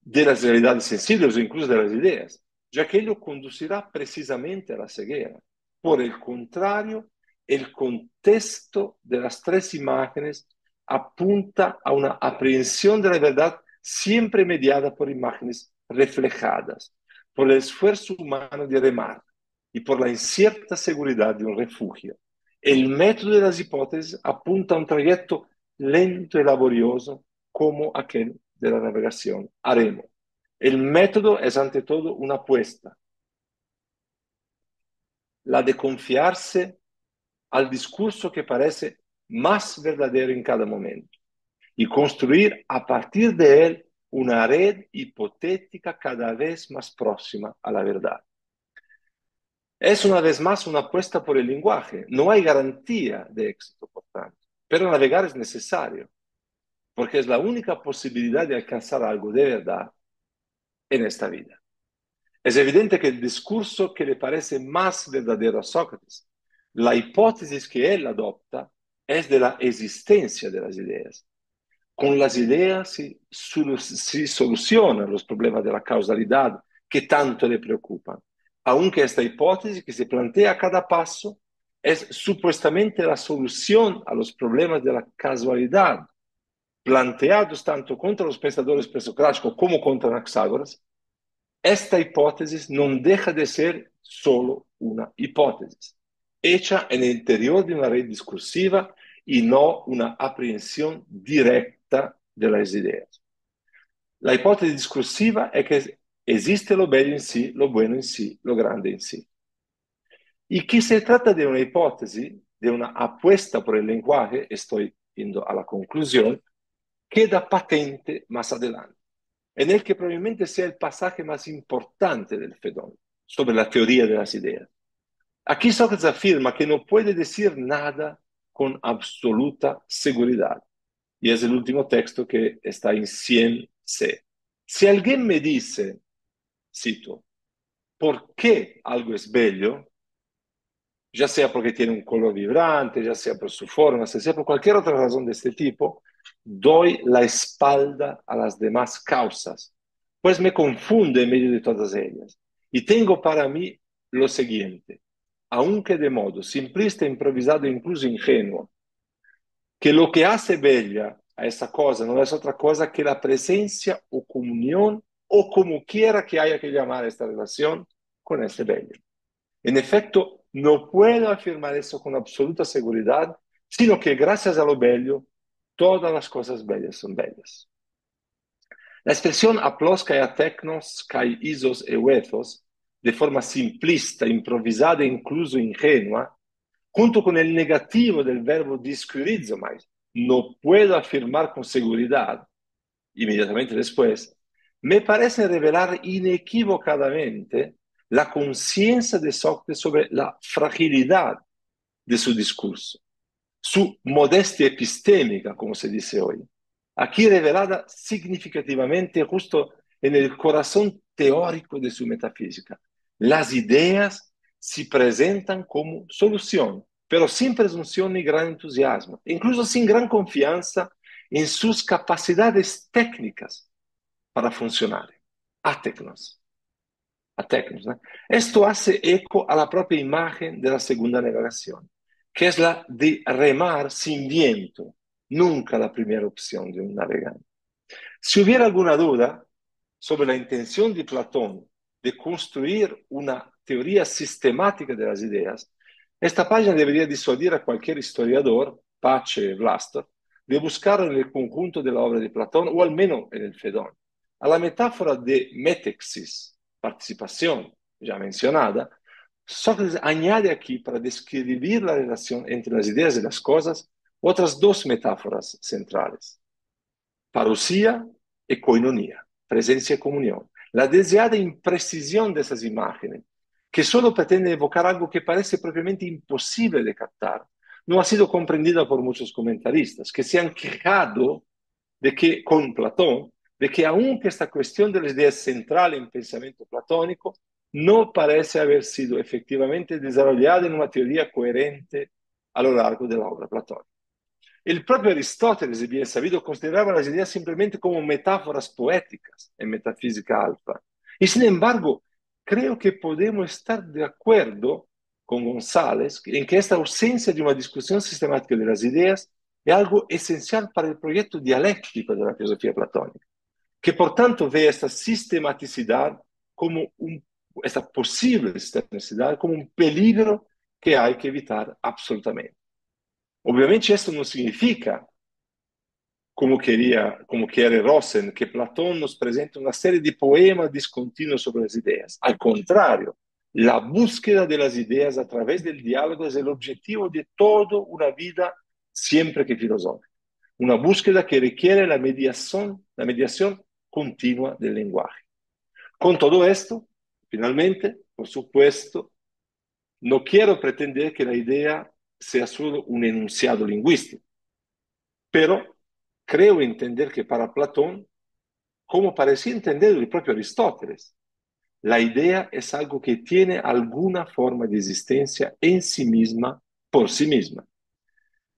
S2: de las realidades sensibles o incluso de las ideas, ya que ello conducirá precisamente a la ceguera. Por el contrario, el contexto de las tres imágenes apunta a una aprehensión de la verdad siempre mediada por imágenes reflejadas, por el esfuerzo humano de remar y por la incierta seguridad de un refugio. El método de las hipótesis apunta a un trayecto lento y laborioso como aquel de la navegación a remo. El método es ante todo una apuesta, la de confiarse al discurso que parece más verdadero en cada momento y construir a partir de él una red hipotética cada vez más próxima a la verdad. Es una vez más una apuesta por el lenguaje. No hay garantía de éxito, por tanto, pero navegar es necesario, porque es la única posibilidad de alcanzar algo de verdad en esta vida. Es evidente que el discurso que le parece más verdadero a Sócrates la hipótesis que él adopta es de la existencia de las ideas. Con las ideas se, se solucionan los problemas de la causalidad que tanto le preocupan, aunque esta hipótesis que se plantea a cada paso es supuestamente la solución a los problemas de la casualidad planteados tanto contra los pensadores presocráticos como contra Anaxágoras, esta hipótesis no deja de ser solo una hipótesis. hecha en el interior de una red discursiva y no una aprehensión directa de las ideas. La hipótesis discursiva es que existe lo bello en sí, lo bueno en sí, lo grande en sí. Y que se trata de una hipótesis, de una apuesta por el lenguaje, estoy yendo a la conclusión, queda patente más adelante, en el que probablemente sea el pasaje más importante del Fedón sobre la teoría de las ideas. Aquí Sócrates afirma que no puede decir nada con absoluta seguridad. Y es el último texto que está en 100C. Si alguien me dice, cito, ¿por qué algo es bello? Ya sea porque tiene un color vibrante, ya sea por su forma, ya sea por cualquier otra razón de este tipo, doy la espalda a las demás causas, pues me confunde en medio de todas ellas. Y tengo para mí lo siguiente, aunque de modo simplista, improvisado e incluso ingênuo, que lo que hace bella a essa coisa não é outra coisa que a presença ou comunhão, ou como quiera que haya que chamar esta relação, com esse bello. Em efecto, não puedo afirmar isso com absoluta seguridad, sino que graças a lo bello, todas as coisas bellas são bellas. A expressão aplosca e a technos, kai isos e uethos, de forma simplista, improvvisada e incluso ingenua, junto con el negativo del verbo discurizo, mas no puedo afirmar con seguridad, inmediatamente después, me parece revelar inequívocamente la conciencia de Sócrates sobre la fragilidad de su discurso, su modestia epistémica, como se dice hoy, aquí revelada significativamente justo en el corazón teórico de su metafísica, Las ideas se presentan como solución, pero sin presunción ni gran entusiasmo, incluso sin gran confianza en sus capacidades técnicas para funcionar. Atecnos. Esto hace eco a la propia imagen de la segunda navegación, que es la de remar sin viento, nunca la primera opción de un navegante. Si hubiera alguna duda sobre la intención de Platón de construir una teoría sistemática de las ideas, esta página debería disuadir a cualquier historiador, Pace Blaster, de buscar en el conjunto de la obra de Platón o al menos en el Fedón. A la metáfora de metexis, participación, ya mencionada, Sócrates añade aquí para describir la relación entre las ideas y las cosas otras dos metáforas centrales, parousia e coinonía, presencia y comunión. la deseada imprecisión de esas imágenes, que solo pretende evocar algo que parece propiamente imposible de captar, no ha sido comprendida por muchos comentaristas, que se han quejado de que, con Platón, de que aunque esta cuestión de la idea central en pensamiento platónico no parece haber sido efectivamente desarrollada en una teoría coherente a lo largo de la obra platónica. Il proprio Aristóteles, y bien sabido, considerava las ideas simplemente como metáforas poéticas en metafísica alfa. Y sin embargo, creo que podemos estar de acuerdo con González en que esta ausencia de una discusión sistemática de las ideas es algo esencial para el proyecto dialéctico de la filosofía platónica, que por tanto ve esta sistematicidad como un, esta posible sistematicidad como un peligro que hay que evitar absolutamente. Obviamente esto no significa, como, queria, como quiere Rosen, que Platón nos presenta una serie de poemas discontinuos sobre las ideas. Al contrario, la búsqueda de las ideas a través del diálogo es el objetivo de toda una vida sempre que filosófica. Una búsqueda que requiere la mediación, la mediación continua del lenguaje. Con todo esto, finalmente, por supuesto, no quiero pretender que la idea sea solo un enunciado lingüístico. Pero creo entender que para Platón, como parecía entender el propio Aristóteles, la idea es algo que tiene alguna forma de existencia en sí misma, por sí misma.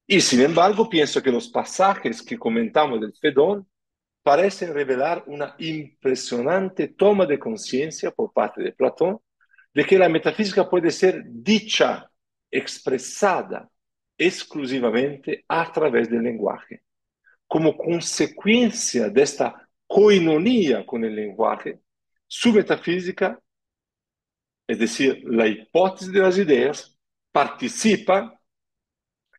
S2: Y sin embargo, pienso que los pasajes que comentamos del Fedón parecen revelar una impresionante toma de conciencia por parte de Platón de que la metafísica puede ser dicha expresada exclusivamente a través del lenguaje. Como consecuencia de esta coinonía con el lenguaje, su metafísica, es decir, la hipótesis de las ideas, participa,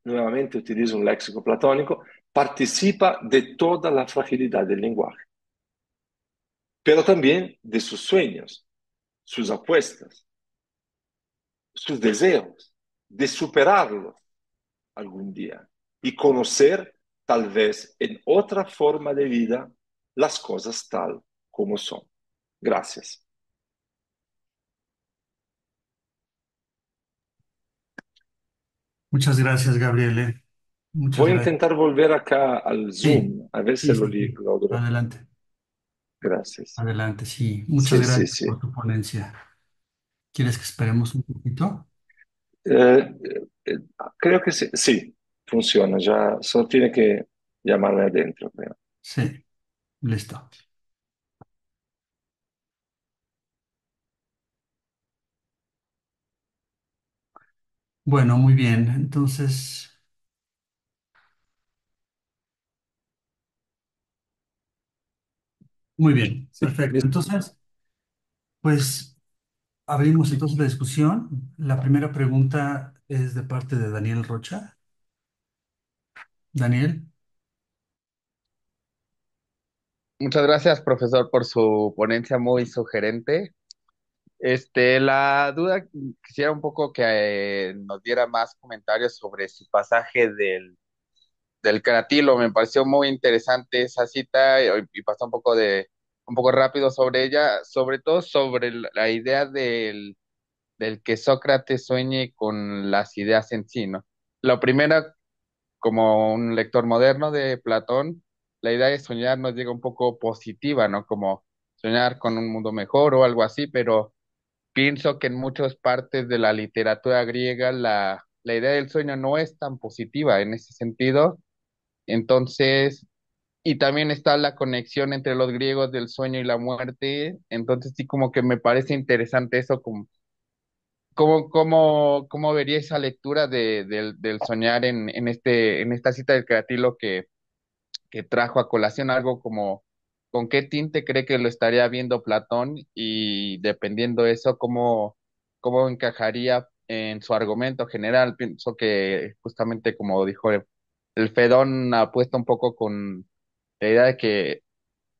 S2: nuevamente utilizo un léxico platónico, participa de toda la fragilidad del lenguaje, pero también de sus sueños, sus apuestas, sus deseos, de superarlo algún día y conocer tal vez en otra forma de vida las cosas tal como son. Gracias.
S1: Muchas gracias, Gabriele. Voy a
S2: intentar volver acá al Zoom, a ver si lo sí. logro. Adelante. Gracias.
S1: Adelante, sí. Muchas gracias por tu ponencia. ¿Quieres que esperemos un poquito?
S2: Eh, eh, creo que sí, sí, funciona, ya solo tiene que llamarle adentro,
S1: Sí, listo. Bueno, muy bien. Entonces, muy bien, perfecto. Entonces, pues... Abrimos entonces la discusión. La primera pregunta es de parte de Daniel Rocha. Daniel,
S4: Muchas gracias, profesor, por su ponencia muy sugerente. Este, la duda, quisiera un poco que eh, nos diera más comentarios sobre su pasaje del, del cratilo. Me pareció muy interesante esa cita y pasó un poco de, un poco rápido sobre ella, sobre todo sobre la idea del, que Sócrates sueñe con las ideas en sí, ¿no? primero primera, como un lector moderno de Platón, la idea de soñar nos llega un poco positiva, ¿no? Como soñar con un mundo mejor o algo así, pero pienso que en muchas partes de la literatura griega la, la idea del sueño no es tan positiva en ese sentido. Entonces, y también está la conexión entre los griegos del sueño y la muerte. Entonces sí como que me parece interesante eso, como, como, vería esa lectura del, soñar en, este, en esta cita del Creatilo que, trajo a colación algo como con qué tinte cree que lo estaría viendo Platón y dependiendo de eso, cómo, encajaría en su argumento general. Pienso que justamente como dijo el, el Fedón apuesta un poco con, la idea de que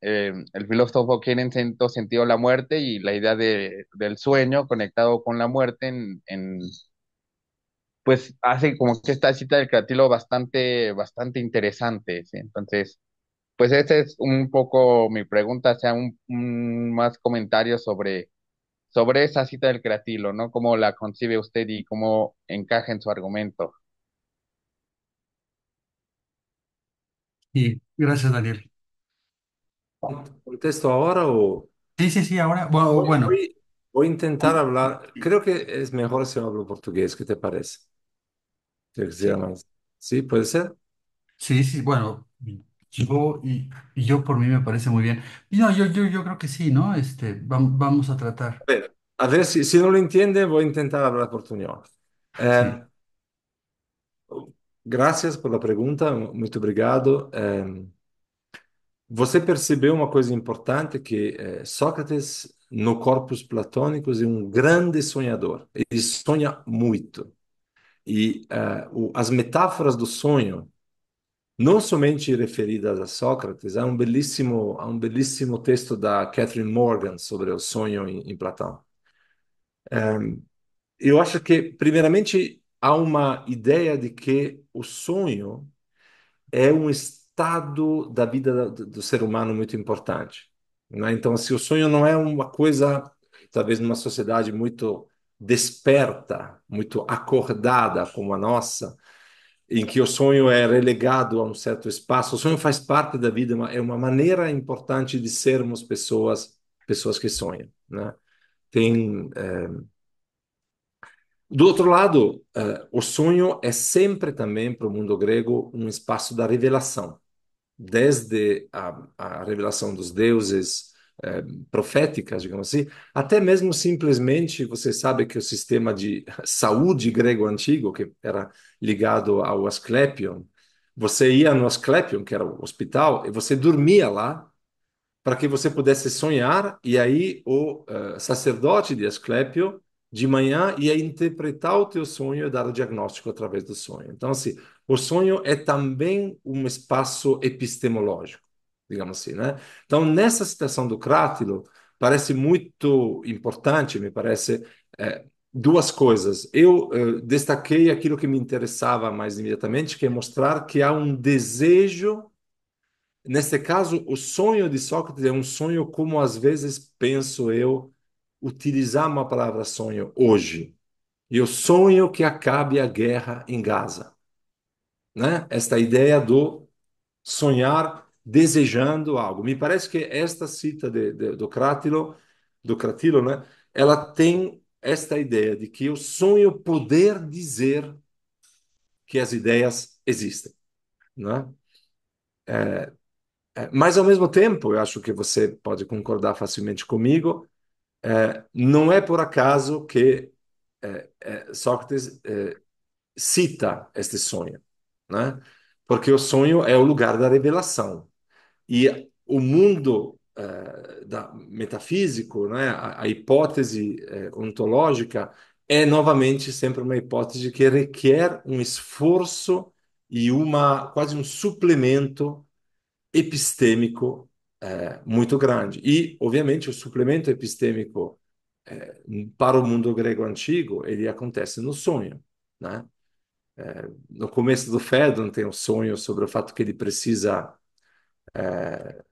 S4: eh, el filósofo tiene en sentido la muerte y la idea de, del sueño conectado con la muerte en, en pues hace como que esta cita del cratilo bastante, bastante interesante, ¿sí? Entonces, pues esa es un poco mi pregunta, sea, un, más comentario sobre, sobre esa cita del cratilo, ¿no? ¿Cómo la concibe usted y cómo encaja en su argumento?
S1: Sí, gracias, Daniel.
S2: ¿Contesto ahora o...? Sí, sí, sí, ahora. Bueno, Voy, a intentar hablar. Creo que es mejor si hablo portugués. ¿Qué te parece? Sí, puede ser. sí, sí, bueno, yo,
S1: y, yo por mí me parece muy bien. No, yo, yo, yo creo que sí, ¿no? Este, vamos a tratar.
S2: A ver, a ver si, si no lo entiende, voy a intentar hablar portugués. Eh, Sí. Gracias pela pergunta, muito obrigado. É, você percebeu uma coisa importante que é, Sócrates no Corpus Platônicos é um grande sonhador. Ele sonha muito. E é, o, as metáforas do sonho, não somente referidas a Sócrates, há um belíssimo, há um belíssimo texto da Catherine Morgan sobre o sonho em, em Platão. É, eu acho que, primeiramente, há uma ideia de que o sonho é um estado da vida do ser humano muito importante. Né? Então, se o sonho não é uma coisa, talvez numa sociedade muito desperta, muito acordada como a nossa, em que o sonho é relegado a um certo espaço, o sonho faz parte da vida, é uma é maneira importante de sermos pessoas, pessoas que sonham. Né? Tem eh, do outro lado, uh, o sonho é sempre também para o mundo grego um espaço da revelação. Desde a, a revelação dos deuses uh, proféticas, digamos assim, até mesmo simplesmente você sabe que o sistema de saúde grego antigo, que era ligado ao Asclepion, você ia no Asclepion, que era o hospital, e você dormia lá para que você pudesse sonhar, e aí o uh, sacerdote de Asclepio de manhã e a interpretar o teu sonho e dar o diagnóstico através do sonho. Então, assim, o sonho é também um espaço epistemológico, digamos assim, né? Então, nessa citação do Crátilo, parece muito importante, me parece, é, duas coisas. Eu eh, destaquei aquilo que me interessava mais imediatamente, que é mostrar que há um desejo. Nesse caso, o sonho de Sócrates é um sonho como às vezes penso eu utilizar uma palavra sonho hoje. Eu sonho que acabe a guerra em Gaza. Né? Esta ideia do sonhar desejando algo. Me parece que esta cita de, de, do Crátilo, do Cratilo, né? Ela tem esta ideia de que eu sonho poder dizer que as ideias existem, né? É, é, mas ao mesmo tempo, eu acho que você pode concordar facilmente comigo, é, não é por acaso que é, é, Sócrates é, cita este sonho, né? Porque o sonho é o lugar da revelação e o mundo é, da metafísico, né? A, a hipótese ontológica é novamente sempre uma hipótese que requer um esforço e uma quase um suplemento epistêmico é, muito grande. E, obviamente, o suplemento epistêmico é, para o mundo grego antigo, ele acontece no sonho, né? É, no começo do Fedon tem um sonho sobre o fato que ele precisa é,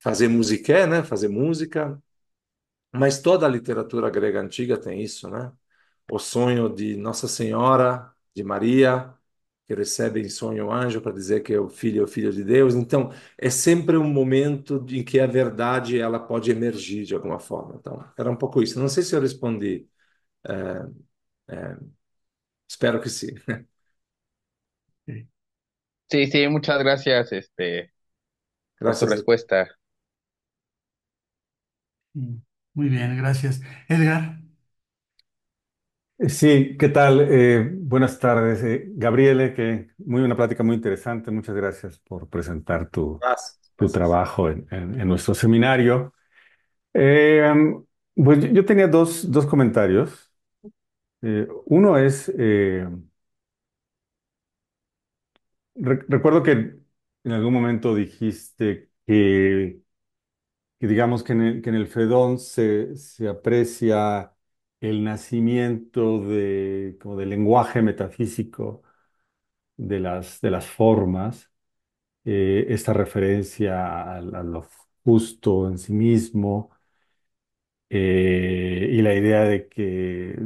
S2: fazer musiqué, né? Fazer música. Mas toda a literatura grega antiga tem isso, né? O sonho de Nossa Senhora, de Maria, que recebe em sonho o anjo para dizer que é o filho é o filho de Deus. Então, é sempre um momento em que a verdade ela pode emergir de alguma forma. Então, era um pouco isso. Não sei se eu respondi. É, é, espero que sim. sim sim muitas gracias, este, por
S4: Graças a resposta
S3: muito mm, bem gracias. Edgar. Sí, ¿qué tal? Eh, buenas tardes. Eh, Gabriele, que muy una plática muy interesante. Muchas gracias por presentar tu, tu trabajo en, nuestro seminario. Eh, pues yo tenía dos, dos comentarios. uno es, recuerdo que en algún momento dijiste que, digamos que en el, que se, se aprecia el nacimiento de, del lenguaje metafísico de las, de las formas, eh, esta referencia a, lo justo en sí mismo eh, y la idea de que,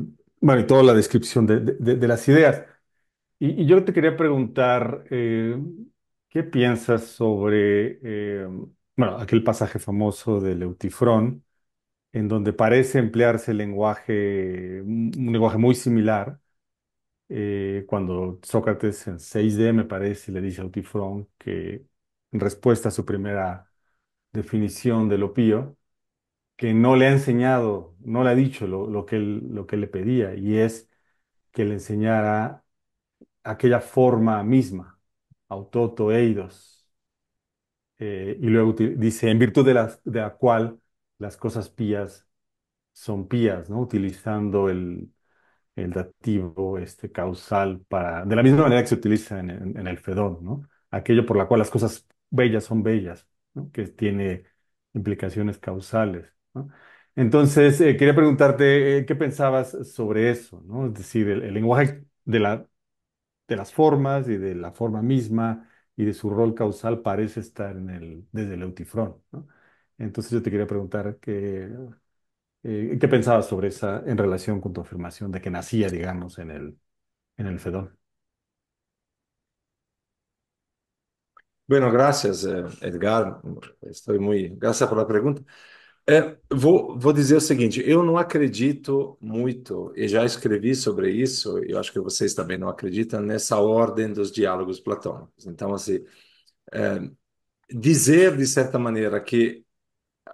S3: bueno, y toda la descripción de, las ideas. Y, yo te quería preguntar, eh, ¿qué piensas sobre, bueno, aquel pasaje famoso de Leutifrón? en donde parece emplearse lenguaje, un lenguaje muy similar, eh, cuando Sócrates en 6D, me parece, le dice a Utifrón que en respuesta a su primera definición de lo pío, que no le ha enseñado, no le ha dicho lo, que, él, lo que le pedía, y es que le enseñara aquella forma misma, autoto eidos. Eh, y luego dice, en virtud de la, de la cual las cosas pías son pías, ¿no? Utilizando el, el dativo este, causal para, de la misma manera que se utiliza en, el Fedón, ¿no? Aquello por la cual las cosas bellas son bellas, ¿no? Que tiene implicaciones causales, Entonces, eh, quería preguntarte, eh, ¿qué pensabas sobre eso, ¿no? Es decir, el, lenguaje de de las formas y de la forma misma y de su rol causal parece estar en el, desde ¿no? Entonces yo te quería preguntar qué, eh, qué pensabas sobre esa en relación con tu afirmación de que nacía, digamos, en el, en el Fedón.
S2: Bueno, gracias, eh, Edgar. Estou muito. Graças pela pergunta. É, eh, vou, vou dizer o seguinte: eu não acredito muito, e já escrevi sobre isso, eu acho que vocês também não acreditam, nessa ordem dos diálogos platônicos. Então, assim, é, dizer, de certa maneira, que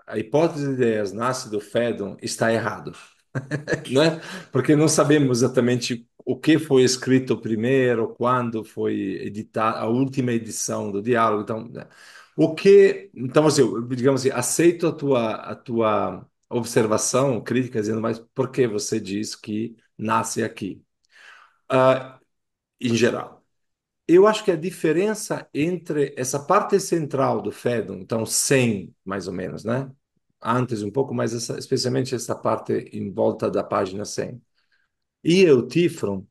S2: a hipótese de nasce do Fedon está errado, é? Porque não sabemos exatamente o que foi escrito primeiro, quando foi editada a última edição do diálogo, então né? o que, então assim, digamos assim, aceito a tua a tua observação crítica dizendo, mas por que você diz que nasce aqui? Uh, em geral eu acho que a diferença entre essa parte central do Fedon, então 100 mais ou menos, né? Antes um pouco, mas essa, especialmente essa parte em volta da página 100. E o Tifron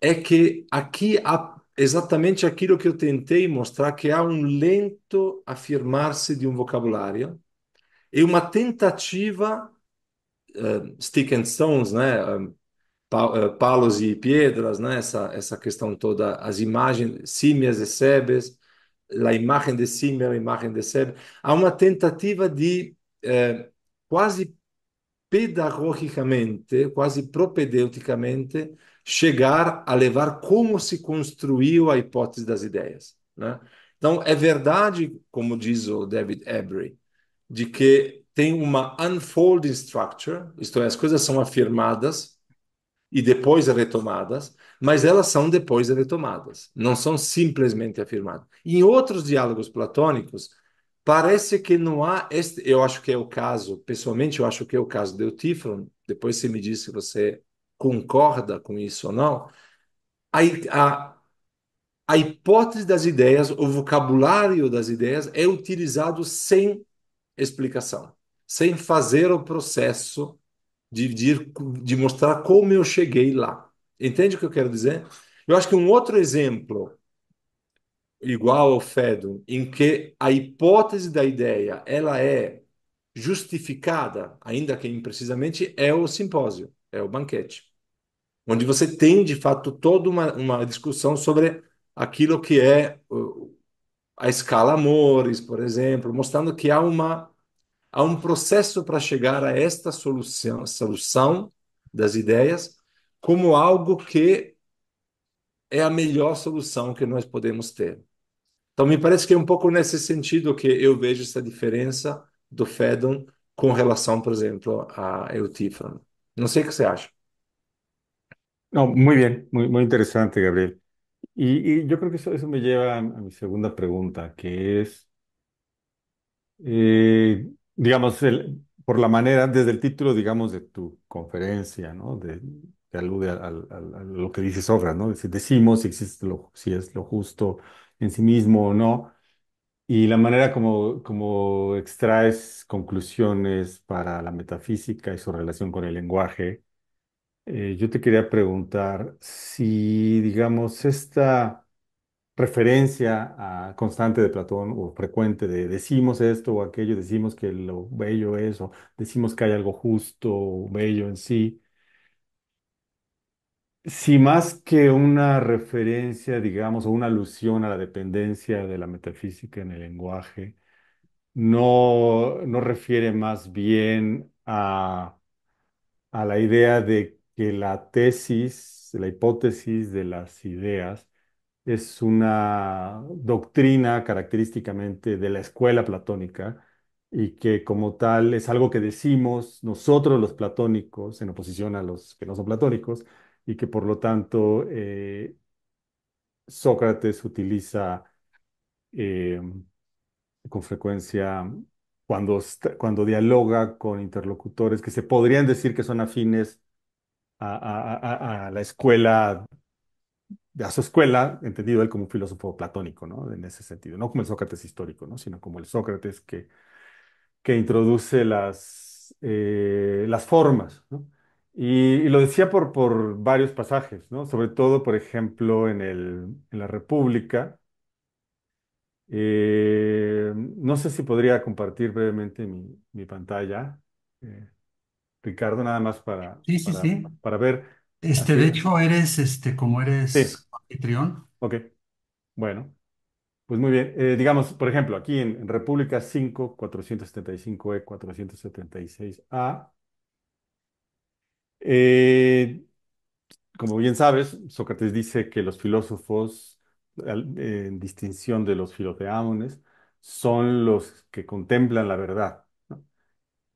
S2: é que aqui há exatamente aquilo que eu tentei mostrar, que há um lento afirmar-se de um vocabulário e uma tentativa uh, stick and stones, né? Eh, palos e pedras, né? essa, essa questão toda, as imagens, símias e sebes, a imagem de símia, a imagem de sebe. Há uma tentativa de, eh, quase pedagogicamente, quase propedeuticamente, chegar a levar como se construiu a hipótese das ideias. Né? Então, é verdade, como diz o David Avery, de que tem uma unfolding structure, isto é, as coisas são afirmadas, e depois retomadas, mas elas são depois retomadas, não são simplesmente afirmadas. Em outros diálogos platônicos, parece que não há este, eu acho que é o caso, pessoalmente eu acho que é o caso de Eutífron, depois você me diz se você concorda com isso ou não, a, a, a hipótese das ideias, o vocabulário das ideias é utilizado sem explicação, sem fazer o processo de, de, de mostrar como eu cheguei lá. Entende o que eu quero dizer? Eu acho que um outro exemplo igual ao Fedum, em que a hipótese da ideia ela é justificada, ainda que imprecisamente, é o simpósio, é o banquete, onde você tem de fato toda uma, uma discussão sobre aquilo que é a escala amores, por exemplo, mostrando que há uma Há um processo para chegar a esta solução, solução das ideias como algo que é a melhor solução que nós podemos ter. Então, me parece que é um pouco nesse sentido que eu vejo essa diferença do Fedon com relação, por exemplo, a Eutífano. Não sei o que você acha.
S3: não muito bem muito muito interessante Gabriel. e e eu acho que isso me leva a minha segunda pergunta que é eh, digamos, por la manera, desde el título, digamos, de tu conferencia, ¿no? De, alude a, lo que dices, Sofra, ¿no? Si decimos si, existe lo, si es lo justo en sí mismo o no, y la manera como, como extraes conclusiones para la metafísica y su relación con el lenguaje, eh, yo te quería preguntar si, digamos, esta referencia constante de Platón o frecuente de decimos esto o aquello, decimos que lo bello es o decimos que hay algo justo o bello en sí. Si más que una referencia, digamos, o una alusión a la dependencia de la metafísica en el lenguaje, no, no refiere más bien a, a la idea de que la tesis, la hipótesis de las ideas, es una doctrina característicamente de la escuela platónica y que como tal es algo que decimos nosotros los platónicos en oposición a los que no son platónicos y que por lo tanto eh, Sócrates utiliza eh, con frecuencia cuando, cuando dialoga con interlocutores que se podrían decir que son afines a, a la escuela a su escuela, entendido él como un filósofo platónico, ¿no? En ese sentido, no como el Sócrates histórico, ¿no? Sino como el Sócrates que, que introduce las, eh, las formas, Y, lo decía por, por varios pasajes, ¿no? Sobre todo, por ejemplo, en, el, en la República. Eh, no sé si podría compartir brevemente mi, pantalla, eh, Ricardo, nada más para, para ver este, de
S1: hecho, eres, este, como eres
S3: anfitrión. ok. Bueno, pues muy bien. Eh, digamos, por ejemplo, aquí en, República 5, 475E, 476A, como bien sabes, Sócrates dice que los filósofos, en distinción de los filoteámones, son los que contemplan la verdad.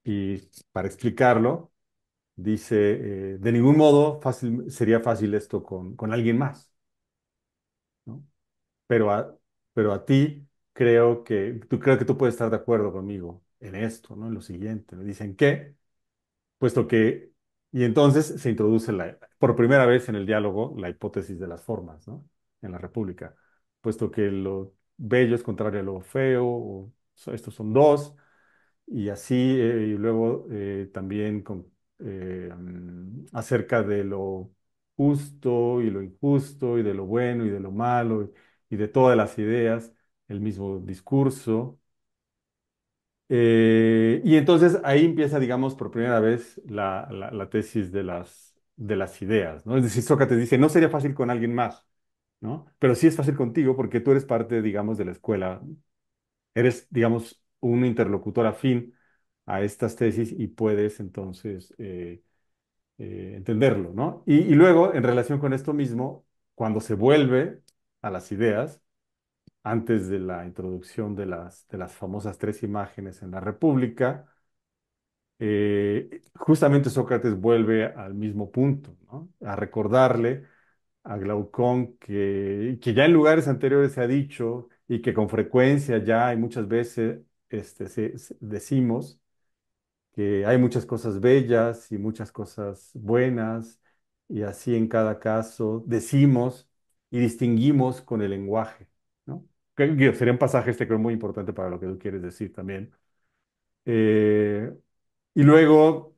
S3: Y para explicarlo, dice, eh, de ningún modo sería fácil esto con, con alguien más. Pero, a, pero a ti creo que, tú, creo que tú puedes estar de acuerdo conmigo en esto, ¿no? en lo siguiente. Me dicen que, puesto que, y entonces se introduce la, por primera vez en el diálogo la hipótesis de las formas ¿no? en la República, puesto que lo bello es contrario a lo feo, estos son dos, y así, eh, y luego eh, también con eh, mm, acerca de lo justo y lo injusto y de lo bueno y de lo malo y, de todas las ideas, el mismo discurso. Eh, y entonces ahí empieza, digamos, por primera vez la, tesis de las, de las ideas, ¿no? Es decir, Sócrates dice, no sería fácil con alguien más, ¿no? Pero sí es fácil contigo porque tú eres parte, digamos, de la escuela, eres, digamos, un interlocutor afín a estas tesis y puedes entonces eh, eh, entenderlo, ¿no? Y, luego, en relación con esto mismo, cuando se vuelve a las ideas, antes de la introducción de las, de las famosas tres imágenes en la República, eh, justamente Sócrates vuelve al mismo punto, ¿no? A recordarle a Glaucón que, ya en lugares anteriores se ha dicho y que con frecuencia ya y muchas veces este, decimos que hay muchas cosas bellas y muchas cosas buenas, y así en cada caso decimos y distinguimos con el lenguaje. ¿no? pasajes sería un pasaje este creo muy importante para lo que tú quieres decir también. Eh, y luego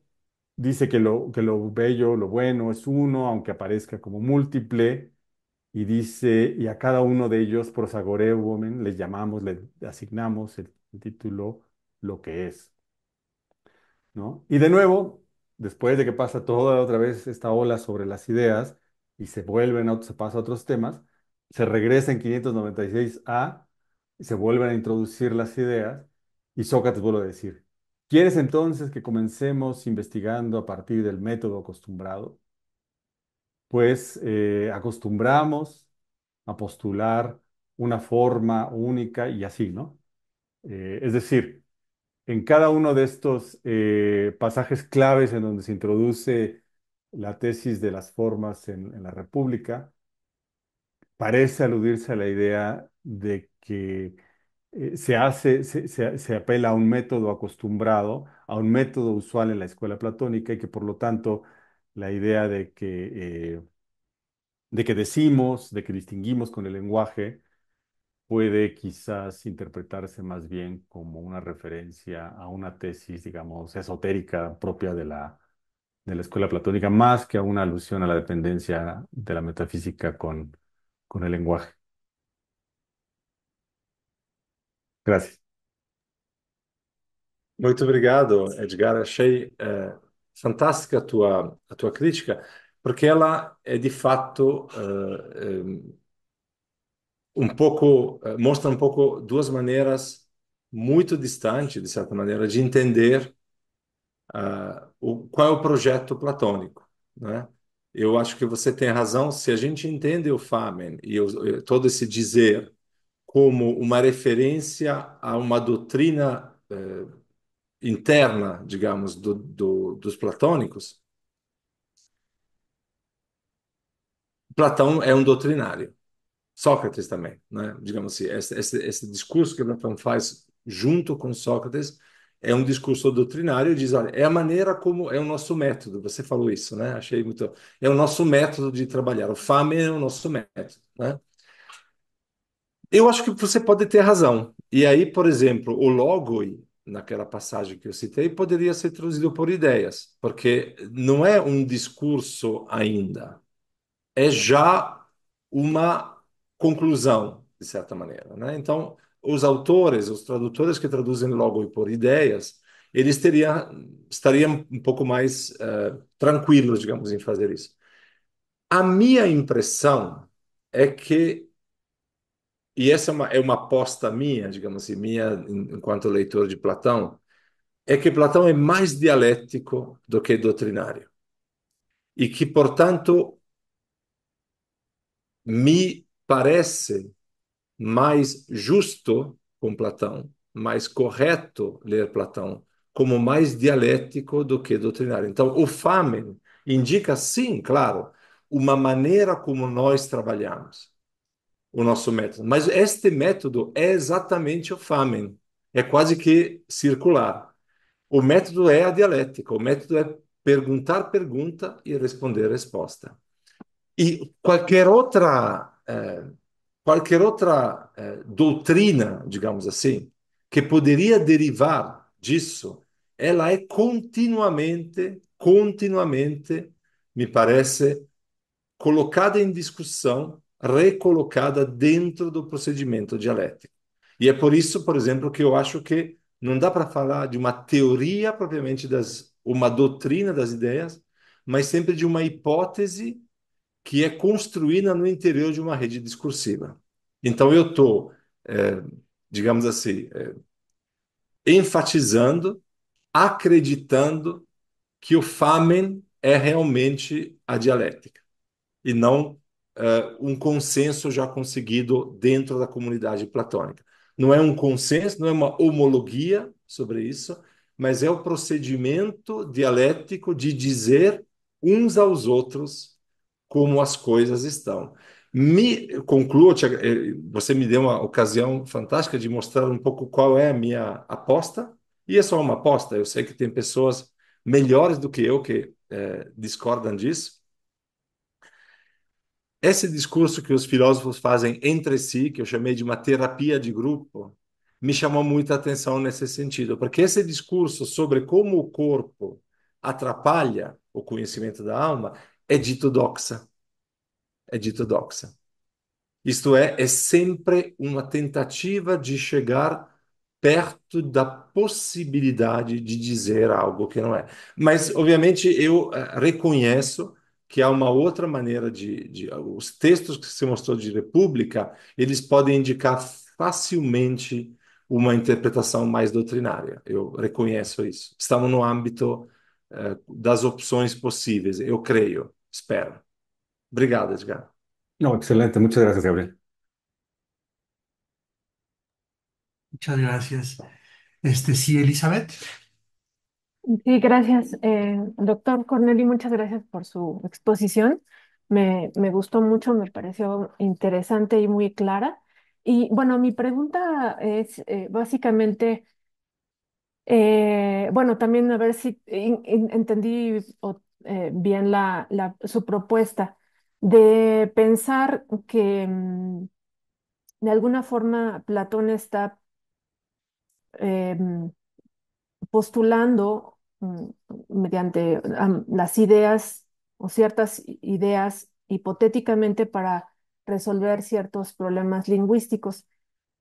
S3: dice que lo, que lo bello, lo bueno es uno, aunque aparezca como múltiple, y dice, y a cada uno de ellos, women, les llamamos, le asignamos el título lo que es. Y de nuevo, después de que pasa toda otra vez esta ola sobre las ideas y se vuelven a, se pasa otros temas, se regresa en 596a y se vuelven a introducir las ideas y Sócrates vuelve a decir, ¿quieres entonces que comencemos investigando a partir del método acostumbrado? Pues eh, acostumbramos a postular una forma única y así, ¿no? Eh, es decir, en cada uno de estos eh, pasajes claves en donde se introduce la tesis de las formas en, la República, parece aludirse a la idea de que eh, se hace, se, apela a un método acostumbrado, a un método usual en la escuela platónica y que por lo tanto la idea de que, eh, de que decimos, de que distinguimos con el lenguaje, puede quizás interpretarse más bien como una referencia a una tesis, digamos, esotérica propia de la, de la escuela platónica, más que a una alusión a la dependencia de la metafísica con, con el lenguaje. Gracias.
S2: Muito obrigado, Edgar. Achei eh, fantástica a tua, a tua crítica, porque ela é de fato eh, eh, um pouco eh, mostra um pouco duas maneiras muito distantes de certa maneira de entender uh, o, qual é o projeto platônico, né? Eu acho que você tem razão. Se a gente entende o Famen e o, eh, todo esse dizer como uma referência a uma doutrina uh, interna, digamos, do, do, dos platônicos, Platão é um doutrinário. Sócrates também, né? digamos assim, esse, esse, esse discurso que Platão faz junto com Sócrates é um discurso doutrinário, diz, olha, é a maneira como é o nosso método, você falou isso, né? Achei muito... É o nosso método de trabalhar, o FAME é o nosso método, né? Eu acho que você pode ter razão. E aí, por exemplo, o logoi, naquela passagem que eu citei, poderia ser traduzido por ideias, porque não é um discurso ainda, é já uma conclusão, de certa maneira. Né? Então, os autores, os tradutores que traduzem logo por ideias, eles teriam, estariam um pouco mais uh, tranquilos, digamos, em fazer isso. A minha impressão é que, e essa é uma, é uma aposta minha, digamos assim, minha enquanto leitor de Platão, é que Platão é mais dialético do que doutrinário. E que, portanto, me parece mais justo com Platão, mais correto ler Platão, como mais dialético do que doutrinário. Então, o Famen indica, sim, claro, uma maneira como nós trabalhamos o nosso método. Mas este método é exatamente o Famen. É quase que circular. O método é a dialética. O método é perguntar pergunta e responder resposta. E qualquer outra é, qualquer outra é, doutrina, digamos assim, que poderia derivar disso, ela é continuamente, continuamente, me parece, colocada em discussão, recolocada dentro do procedimento dialético. E é por isso, por exemplo, que eu acho que não dá para falar de uma teoria propriamente das uma doutrina das ideias, mas sempre de uma hipótese que é construída no interior de uma rede discursiva. Então, eu estou, é, digamos assim, é, enfatizando, acreditando que o famen é realmente a dialética e não é, um consenso já conseguido dentro da comunidade platônica. Não é um consenso, não é uma homologia sobre isso, mas é o procedimento dialético de dizer uns aos outros como as coisas estão. Me concluo, eh, você me deu uma ocasião fantástica de mostrar um pouco qual é a minha aposta, e é só uma aposta, eu sei que tem pessoas melhores do que eu que é, discordam disso. Esse discurso que os filósofos fazem entre si, que eu chamei de uma terapia de grupo, me chamou muita atenção nesse sentido, porque esse discurso sobre como o corpo atrapalha o conhecimento da alma é dito doxa. É dito doxa. Isto é, é sempre uma tentativa de chegar perto da possibilidade de dizer algo que não é. Mas, obviamente, eu eh, reconheço que há uma outra maneira de, de os textos que se mostrou de República, eles podem indicar facilmente uma interpretação mais doutrinária. Eu reconheço isso. Estamos no âmbito uh, das opções possíveis, eu creio. espera. Gracias, Edgar.
S3: No, excelente. Muchas gracias, Gabriel.
S2: Muchas
S1: gracias. Este, sí, Elizabeth.
S5: Sí, gracias, eh, doctor Corneli, muchas gracias por su exposición. Me, me, gustó mucho, me pareció interesante y muy clara. Y bueno, mi pregunta es eh, básicamente, eh, bueno, también a ver si entendí o eh, bien la, su propuesta, de pensar que mm, de alguna forma Platón está eh, mm, postulando mm, mediante las ideas o ciertas ideas hipotéticamente para resolver ciertos problemas lingüísticos.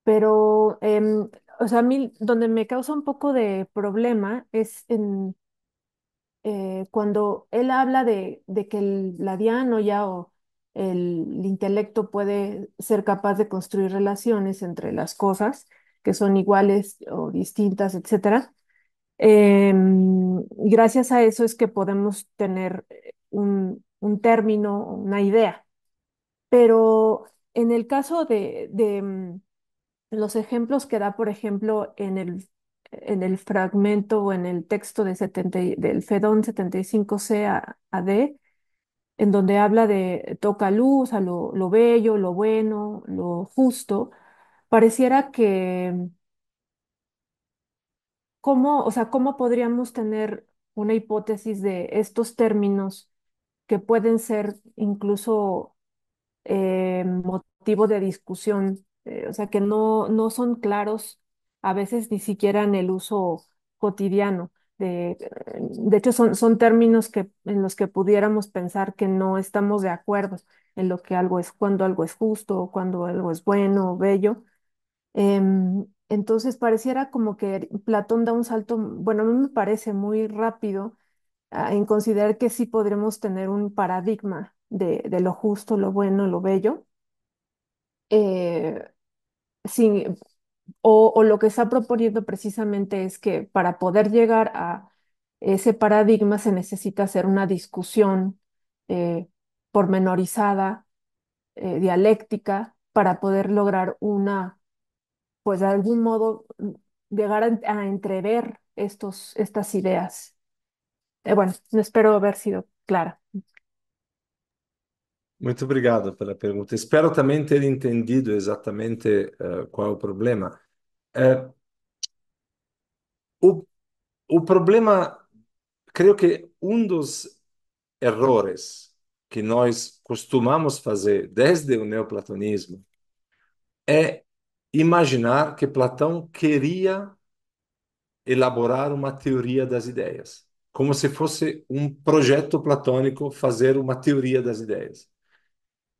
S5: Pero, em, o sea, a mí donde me causa un poco de problema es en eh, cuando él habla de, que el, la ya o el, intelecto puede ser capaz de construir relaciones entre las cosas que son iguales o distintas, etcétera, em, gracias a eso es que podemos tener eh, un, término, una idea. Pero en el caso de mm, los ejemplos que da, por ejemplo, en el en el fragmento o en el texto de 70, del Fedón 75C a, D, en donde habla de toca luz, a lo, bello, lo bueno, lo justo, pareciera que ¿cómo, o sea, cómo podríamos tener una hipótesis de estos términos que pueden ser incluso eh, motivo de discusión? Eh, o sea, que no, no son claros a veces ni siquiera en el uso cotidiano. De, de hecho, son, son términos que, en los que pudiéramos pensar que no estamos de acuerdo en lo que algo es, cuando algo es justo, cuando algo es bueno, o bello. Em, entonces, pareciera como que Platón da un salto, bueno, a mí me parece muy rápido ah, en considerar que sí podremos tener un paradigma de, lo justo, lo bueno, lo bello, eh, sin, o, lo que está proponiendo precisamente es que para poder llegar a ese paradigma se necesita hacer una discusión eh, pormenorizada, eh, dialéctica, para poder lograr una, pues de algún modo, mm, llegar a, entrever estos, estas ideas. Eh, bueno, espero haber sido clara.
S2: Muito obrigado pela pergunta. Espero também ter entendido exatamente uh, qual é o problema. Uh, o, o problema, creio que um dos erros que nós costumamos fazer desde o neoplatonismo é imaginar que Platão queria elaborar uma teoria das ideias, como se fosse um projeto platônico fazer uma teoria das ideias.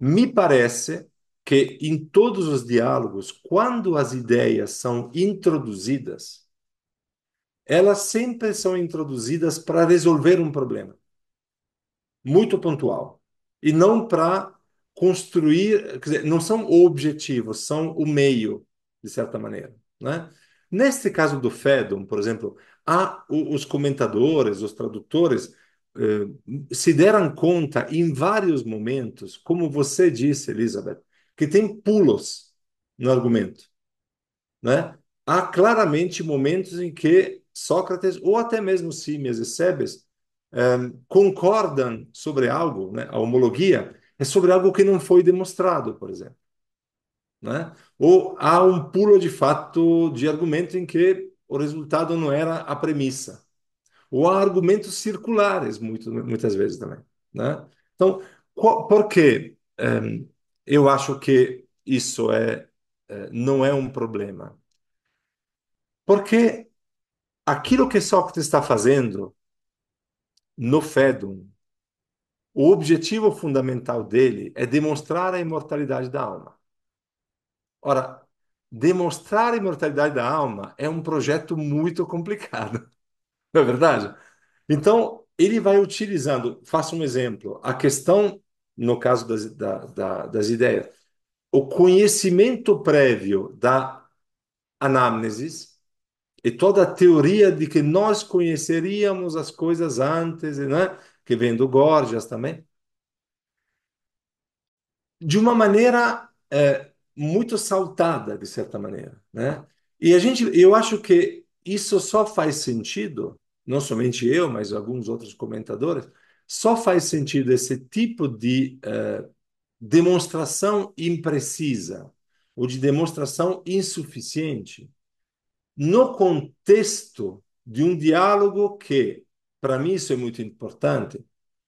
S2: Me parece que em todos os diálogos, quando as ideias são introduzidas, elas sempre são introduzidas para resolver um problema muito pontual e não para construir, dizer, não são o objetivo, são o meio, de certa maneira, né? Neste caso do Fedon, por exemplo, há os comentadores, os tradutores eh, se deram conta em vários momentos, como você disse, Elizabeth, que tem pulos no argumento. Né? Há claramente momentos em que Sócrates, ou até mesmo Símias e Sebes, um, eh, concordam sobre algo, né? a homologia, é sobre algo que não foi demonstrado, por exemplo. Né? Ou há um pulo de fato de argumento em que o resultado não era a premissa. Ou há argumentos circulares, muito, muitas vezes também. Né? Então, qual, por que um, eu acho que isso é, é, não é um problema? Porque aquilo que Sócrates está fazendo no Fedum, o objetivo fundamental dele é demonstrar a imortalidade da alma. Ora, demonstrar a imortalidade da alma é um projeto muito complicado. Não é verdade? Então, ele vai utilizando, faça um exemplo, a questão, no caso das, da, da, das ideias, o conhecimento prévio da anamnesis e toda a teoria de que nós conheceríamos as coisas antes, né? que vem do Gorgias também, de uma maneira é, muito saltada, de certa maneira. Né? E a gente, eu acho que isso só faz sentido, não somente eu, mas alguns outros comentadores, só faz sentido esse tipo de uh, demonstração imprecisa ou de demonstração insuficiente no contexto de um diálogo que, para mim isso é muito importante,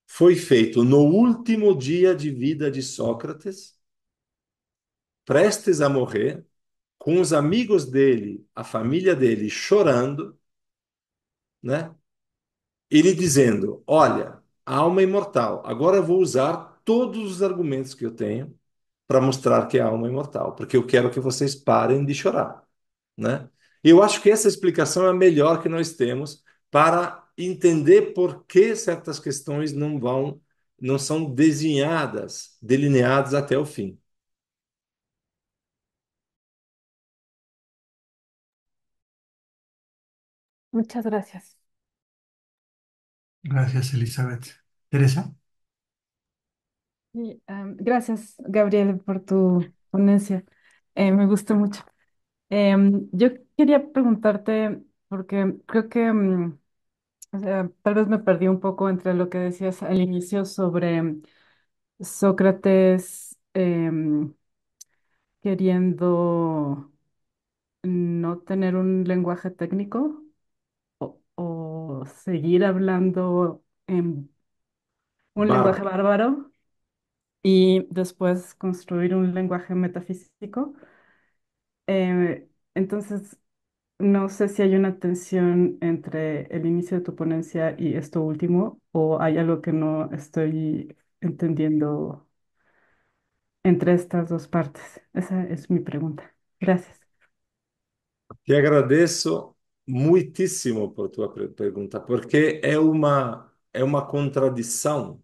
S2: foi feito no último dia de vida de Sócrates, prestes a morrer, com os amigos dele, a família dele chorando, né? Ele dizendo: Olha, a alma é imortal. Agora eu vou usar todos os argumentos que eu tenho para mostrar que a é alma é imortal, porque eu quero que vocês parem de chorar, né? Eu acho que essa explicação é a melhor que nós temos para entender por que certas questões não vão, não são desenhadas, delineadas até o fim.
S3: Muchas gracias. Gracias, Elizabeth. Teresa.
S5: Em, gracias, Gabriel, por tu ponencia. Eh, me gustó mucho. Em, yo quería preguntarte, porque creo que, mm, tal vez me perdí un poco entre lo que decías al inicio sobre em, Sócrates queriendo no tener un lenguaje técnico seguir hablando en un lenguaje bárbaro y después construir un lenguaje metafísico. Eh, entonces, no sé si hay una tensión entre el inicio de tu ponencia y esto último, o hay algo que no estoy entendiendo entre estas dos partes. Esa es mi pregunta. Gracias.
S2: Te agradezco muitíssimo por tua pergunta, porque é uma, é uma contradição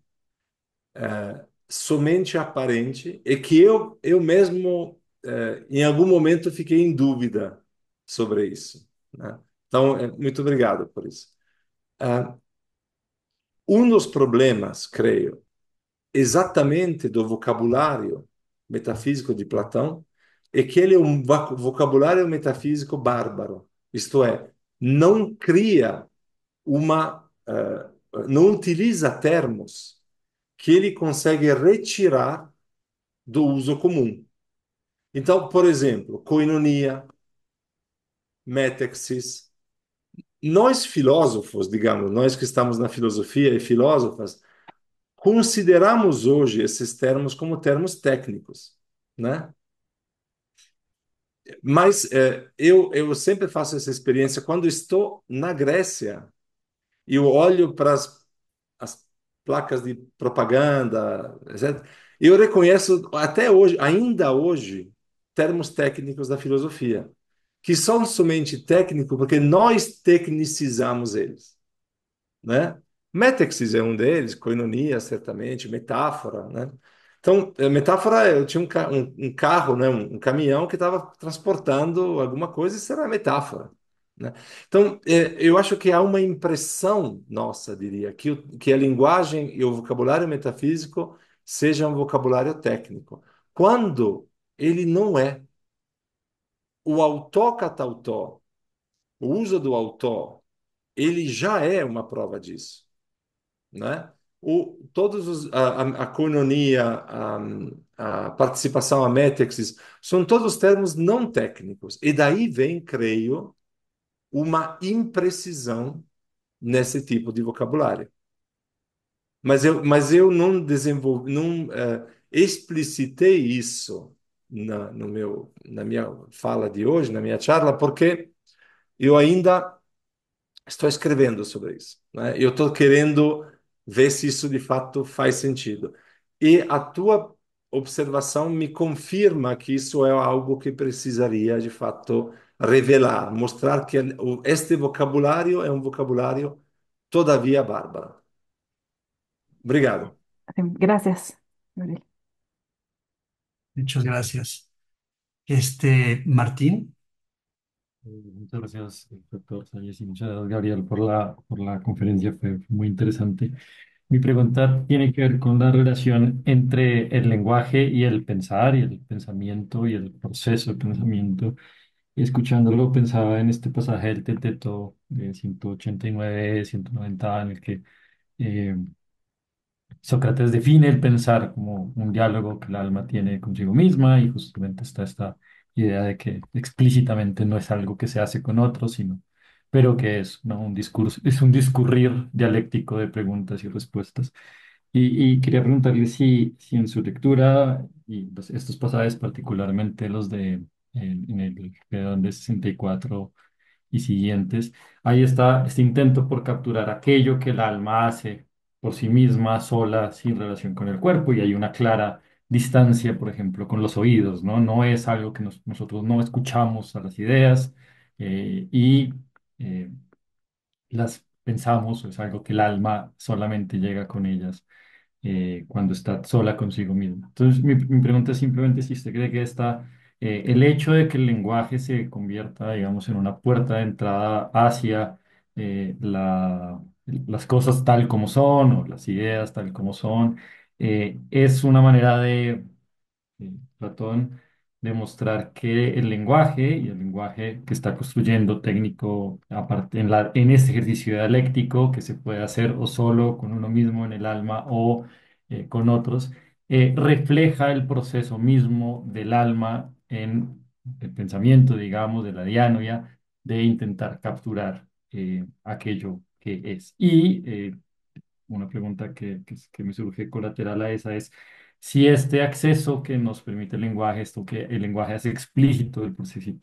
S2: é, somente aparente e que eu, eu mesmo, é, em algum momento, fiquei em dúvida sobre isso. Né? Então, é, muito obrigado por isso. Ah, um dos problemas, creio, exatamente do vocabulário metafísico de Platão é que ele é um vocabulário metafísico bárbaro. Isto é, não cria uma. Uh, não utiliza termos que ele consegue retirar do uso comum. Então, por exemplo, coinonia, metexis. Nós filósofos, digamos, nós que estamos na filosofia e filósofas, consideramos hoje esses termos como termos técnicos, né? Mas é, eu, eu sempre faço essa experiência quando estou na Grécia e eu olho para as placas de propaganda, etc. Eu reconheço até hoje, ainda hoje, termos técnicos da filosofia, que são somente técnicos porque nós tecnicizamos eles, né? metexis é um deles, coinonia, certamente, metáfora, né? Então, a metáfora, é, eu tinha um, ca- um- um carro, né, um, um caminhão que estava transportando alguma coisa, isso era a metáfora, né? Então, é, eu acho que há uma impressão nossa, diria, que, o- que a linguagem e o vocabulário metafísico sejam um vocabulário técnico, quando ele não é. O autocatautó, o uso do autó, ele já é uma prova disso, né? o, todos os, a, a, a a, a participação, a métexis, são todos termos não técnicos. E daí vem, creio, uma imprecisão nesse tipo de vocabulário. Mas eu, mas eu não desenvolvi, não é, explicitei isso na, no meu, na minha fala de hoje, na minha charla, porque eu ainda estou escrevendo sobre isso. Né? Eu estou querendo ver se isso de fato faz sentido. E a tua observação me confirma que isso é algo que precisaria de fato revelar, mostrar que este vocabulário é um vocabulário todavia bárbaro. Obrigado.
S5: Gracias.
S1: Muchas gracias.
S6: Este, Martín. Muchas gracias, doctor Salles, y muchas gracias, Gabriel, por la, por la conferencia. Fue, muy interesante. Mi pregunta tiene que ver con la relación entre el lenguaje y el pensar, y el pensamiento y el proceso de pensamiento. Y escuchándolo, pensaba en este pasaje del Teteto de 189, 190, en el que eh, Sócrates define el pensar como un diálogo que el alma tiene consigo misma, y justamente está esta idea de que explícitamente no es algo que se hace con otros, sino, pero que es, ¿no? un discurso, es un discurrir dialéctico de preguntas y respuestas. Y, quería preguntarle si, si en su lectura, y pues, estos pasajes particularmente los de en, el de 64 y siguientes, ahí está este intento por capturar aquello que el alma hace por sí misma, sola, sin relación con el cuerpo, y hay una clara distancia, por ejemplo, con los oídos, ¿no? No es algo que nosotros no escuchamos a las ideas eh, y eh, las pensamos, es algo que el alma solamente llega con ellas eh, cuando está sola consigo misma. Entonces, mi, pregunta es simplemente si usted cree que está el hecho de que el lenguaje se convierta, digamos, en una puerta de entrada hacia las cosas tal como son o las ideas tal como son, eh, es una manera de Platón eh, demostrar que el lenguaje y el lenguaje que está construyendo técnico aparte en, este ejercicio dialéctico que se puede hacer o solo con uno mismo en el alma o eh, con otros, refleja el proceso mismo del alma en el pensamiento, digamos, de la dianoia, de intentar capturar aquello que es. Y una pregunta que, que, me surge colateral a esa es si este acceso que nos permite el lenguaje, esto que el lenguaje hace explícito, el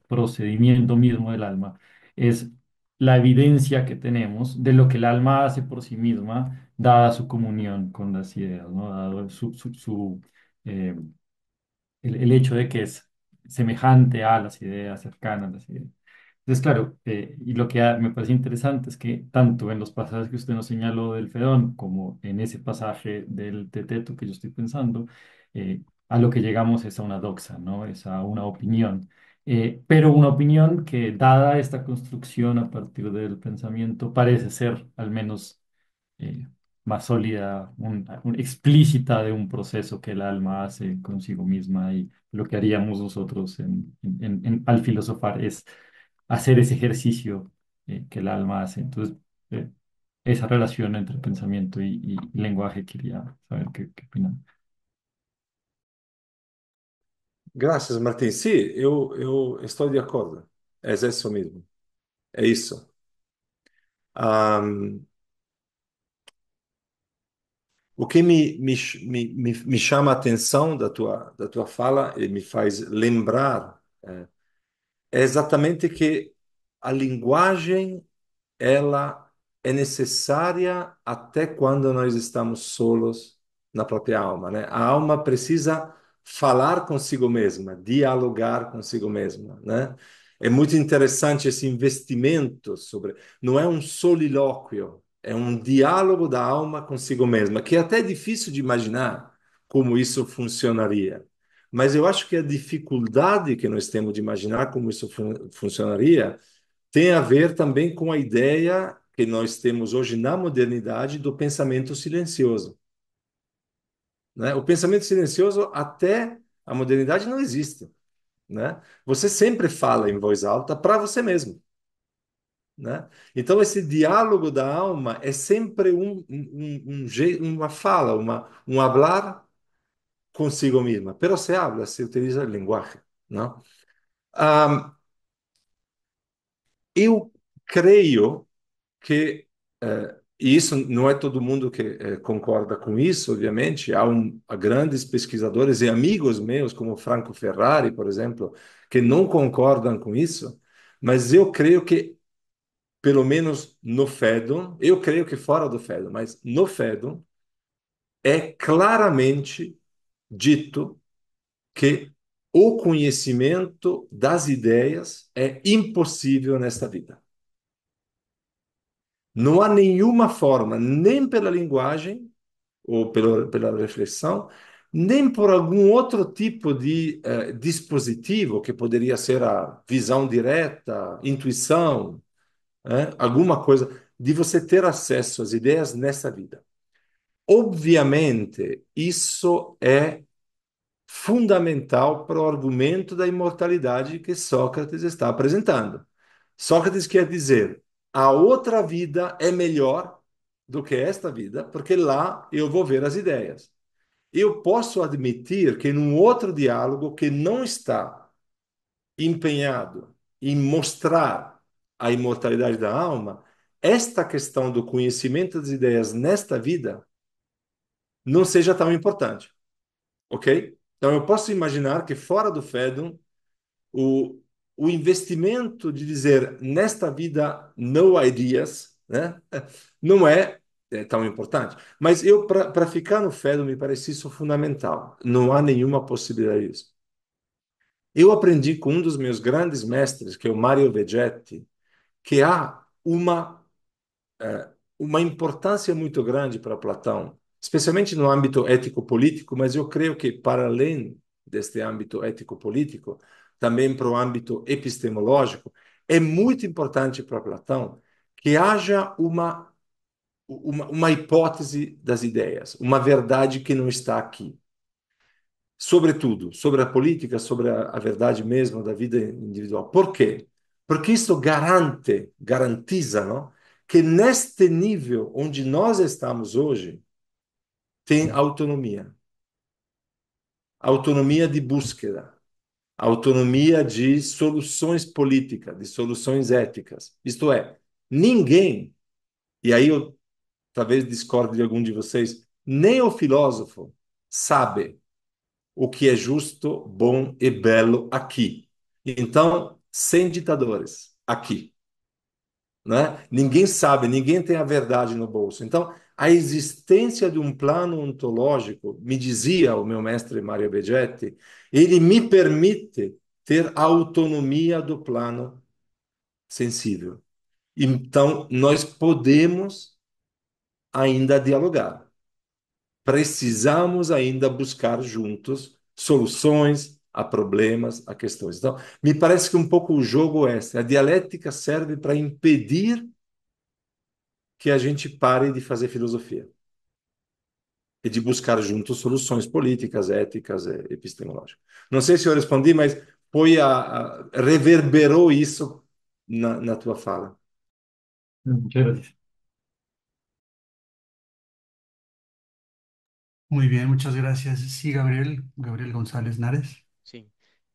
S6: procedimiento mismo del alma, es la evidencia que tenemos de lo que el alma hace por sí misma, dada su comunión con las ideas, ¿no? dado su, eh, el, el, hecho de que es semejante a las ideas, cercanas a las ideas. Entonces, claro, eh, y lo que me parece interesante es que tanto en los pasajes que usted nos señaló del Fedón como en ese pasaje del Teteto que yo estoy pensando, eh, a lo que llegamos es a una doxa, ¿no? Es a una opinión. Eh, pero una opinión que, dada esta construcción a partir del pensamiento, parece ser al menos más sólida, un- explícita de un proceso que el alma hace consigo misma y lo que haríamos nosotros en- al filosofar es hacer ese ejercicio eh, que el alma hace. Entonces, eh, esa relación entre pensamiento y, y lenguaje, quería saber qué, qué opinan.
S2: Graças, Martim. Sim, eu, estou de acordo. É isso mesmo. É isso. Um, o que me, me, me, me chama a atenção da tua, da tua fala e me faz lembrar eh, é exatamente que a linguagem ela é necessária até quando nós estamos solos na própria alma, né? A alma precisa falar consigo mesma, dialogar consigo mesma, né? É muito interessante esse investimento sobre, não é um solilóquio, é um diálogo da alma consigo mesma, que é até difícil de imaginar como isso funcionaria. Mas eu acho que a dificuldade que nós temos de imaginar como isso fun funcionaria tem a ver também com a ideia que nós temos hoje na modernidade do pensamento silencioso. Né? O pensamento silencioso até a modernidade não existe. Né? Você sempre fala em voz alta para você mesmo. Né? Então, esse diálogo da alma é sempre um, um, um, uma fala, uma, um hablar consigo mesma, pero se habla, se utiliza o lenguaje, não? Um, eu creio que, uh, e isso não é todo mundo que uh, concorda com isso, obviamente, há, um, há, grandes pesquisadores e amigos meus, como Franco Ferrari, por exemplo, que não concordam com isso, mas eu creio que, pelo menos no Fedon, eu creio que fora do Fedon, mas no Fedon é claramente dito que o conhecimento das ideias é impossível nesta vida. Não há nenhuma forma, nem pela linguagem, ou pela, pela reflexão, nem por algum outro tipo de eh, dispositivo, que poderia ser a visão direta, intuição, eh, alguma coisa, de você ter acesso às ideias nessa vida. Obviamente, isso é fundamental para o argumento da imortalidade que Sócrates está apresentando. Sócrates quer dizer: a outra vida é melhor do que esta vida, porque lá eu vou ver as ideias. Eu posso admitir que num outro diálogo que não está empenhado em mostrar a imortalidade da alma, esta questão do conhecimento das ideias nesta vida não seja tão importante. Ok? Então, eu posso imaginar que fora do FEDUM, o, o investimento de dizer nesta vida no ideas né, não é, é tão importante. Mas eu, para ficar no FEDUM, me parece isso fundamental. Não há nenhuma possibilidade disso. Eu aprendi com um dos meus grandes mestres, que é o Mario Vegetti, que há uma, é, uma importância muito grande para Platão especialmente no âmbito ético-político, mas eu creio que, para além deste âmbito ético-político, também para o âmbito epistemológico, é muito importante para Platão que haja uma, uma, uma hipótese das ideias, uma verdade que não está aqui sobretudo sobre a política, sobre a, a, verdade mesmo da vida individual. Por quê? Porque isso garante, garantiza, não? que neste nível onde nós estamos hoje, tem autonomia. Autonomia de búsqueda, autonomia de soluções políticas, de soluções éticas. Isto é, ninguém, e aí eu talvez discorde de algum de vocês, nem o filósofo sabe o que é justo, bom e belo aqui. Então, sem ditadores, aqui. Né? Ninguém sabe, ninguém tem a verdade no bolso. Então, a existência de um plano ontológico, me dizia o meu mestre Mario Begetti, ele me permite ter autonomia do plano sensível. Então, nós podemos ainda dialogar. Precisamos ainda buscar juntos soluções a problemas, a questões. Então, me parece que um pouco o jogo é esse. A dialética serve para impedir que a gente pare de fazer filosofia e de buscar juntos soluções políticas, éticas e eh, epistemológicas. Não sei se eu respondi, mas foi a, a reverberou isso na, na tua fala.
S3: Muito
S1: bem, muitas gracias. Sí, Gabriel, Gabriel González Nares.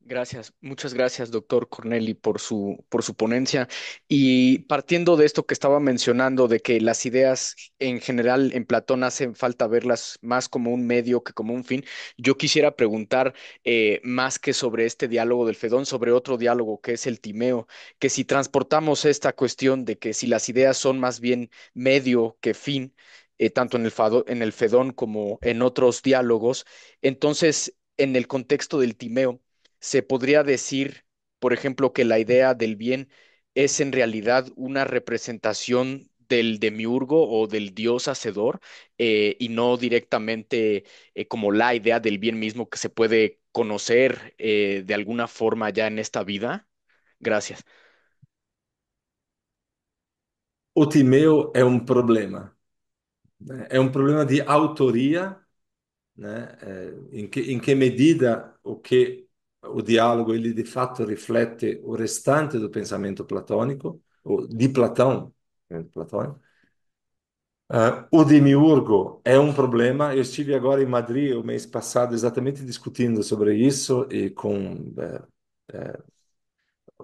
S4: Gracias, muchas gracias, doctor Corneli, por su, por su ponencia. Y partiendo de esto que estaba mencionando, de que las ideas en general en Platón hacen falta verlas más como un medio que como un fin, yo quisiera preguntar eh, más que sobre este diálogo del Fedón, sobre otro diálogo que es el Timeo, que si transportamos esta cuestión de que si las ideas son más bien medio que fin, eh, tanto en el, en el Fedón como en otros diálogos, entonces en el contexto del Timeo, se podría decir, por ejemplo, que la idea del bien es en realidad una representación del demiurgo o del dios hacedor eh, y no directamente eh, como la idea del bien mismo que se puede conocer eh, de alguna forma ya
S2: en esta vida? Gracias. Otimeo es un um problema. Es un um problema de autoría. ¿En em qué em medida o qué... o diálogo ele de fato reflete o restante do pensamento platônico, de Platão, né, Platônico. Uh, ah, o demiurgo é um problema. Eu estive agora em Madrid o mês passado exatamente discutindo sobre isso e com uh, eh, uh, eh,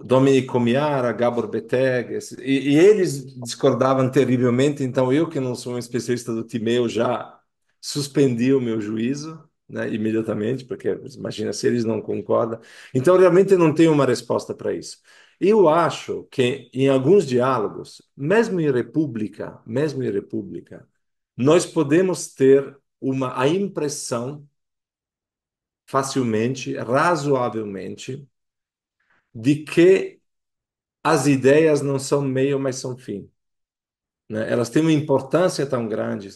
S2: Domenico Miara, Gabor Beteg, e, e, eles discordavam terrivelmente. Então eu, que não sou um especialista do Timeu, já suspendi o meu juízo né, imediatamente, porque imagina se eles não concordam. Então, realmente não tem uma resposta para isso. Eu acho que em alguns diálogos, mesmo em república, mesmo em república, nós podemos ter uma a impressão facilmente, razoavelmente, de que as ideias não são meio, mas são fim. Né? Elas têm uma importância tão grande.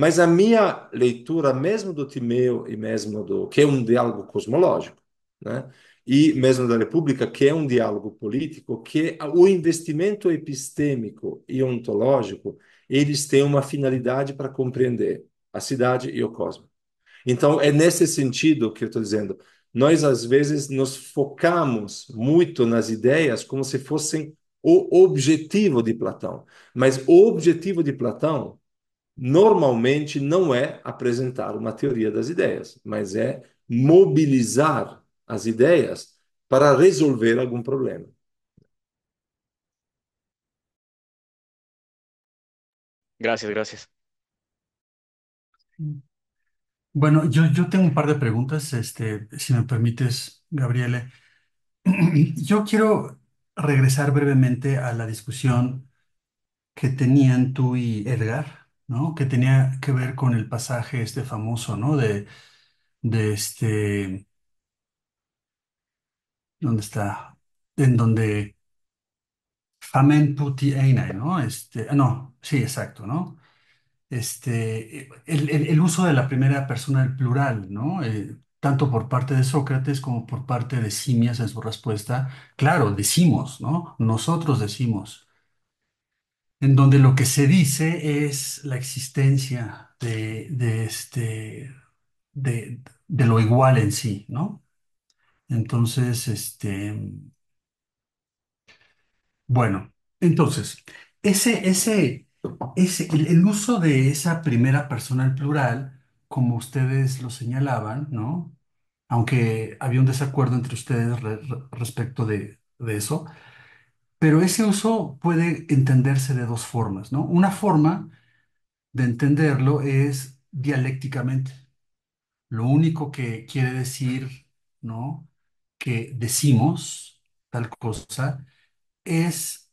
S2: Mas a minha leitura, mesmo do Timeu e mesmo do. que é um diálogo cosmológico, né? e mesmo da República, que é um diálogo político, que o investimento epistêmico e ontológico, eles têm uma finalidade para compreender a cidade e o cosmos. Então, é nesse sentido que eu estou dizendo. Nós, às vezes, nos focamos muito nas ideias como se fossem o objetivo de Platão. Mas o objetivo de Platão normalmente no é apresentar uma teoria das ideias, mas es mobilizar as ideas para resolver algún problema.
S6: Gracias, gracias.
S1: Bueno, yo, tengo un par de preguntas, este, si me permites, Gabriele. Yo quiero regresar brevemente a la discusión que tenían tú y Edgar ¿no? Que tenía que ver con el pasaje este famoso, ¿no? De, de este, ¿dónde está? En donde Famen Puti einae, ¿no? Este, ah, no, sí, exacto, ¿no? Este, el, uso de la primera persona del plural, ¿no? Eh, tanto por parte de Sócrates como por parte de Simias en su respuesta. Claro, decimos, ¿no? Nosotros decimos en donde lo que se dice es la existencia de, este, de, lo igual en sí, ¿no? Entonces, este, bueno, entonces, ese, ese, ese, el, uso de esa primera persona al plural, como ustedes lo señalaban, ¿no? Aunque había un desacuerdo entre ustedes respecto de, de eso, pero ese uso puede entenderse de dos formas, ¿no? Una forma de entenderlo es dialécticamente. Lo único que quiere decir, ¿no? Que decimos tal cosa es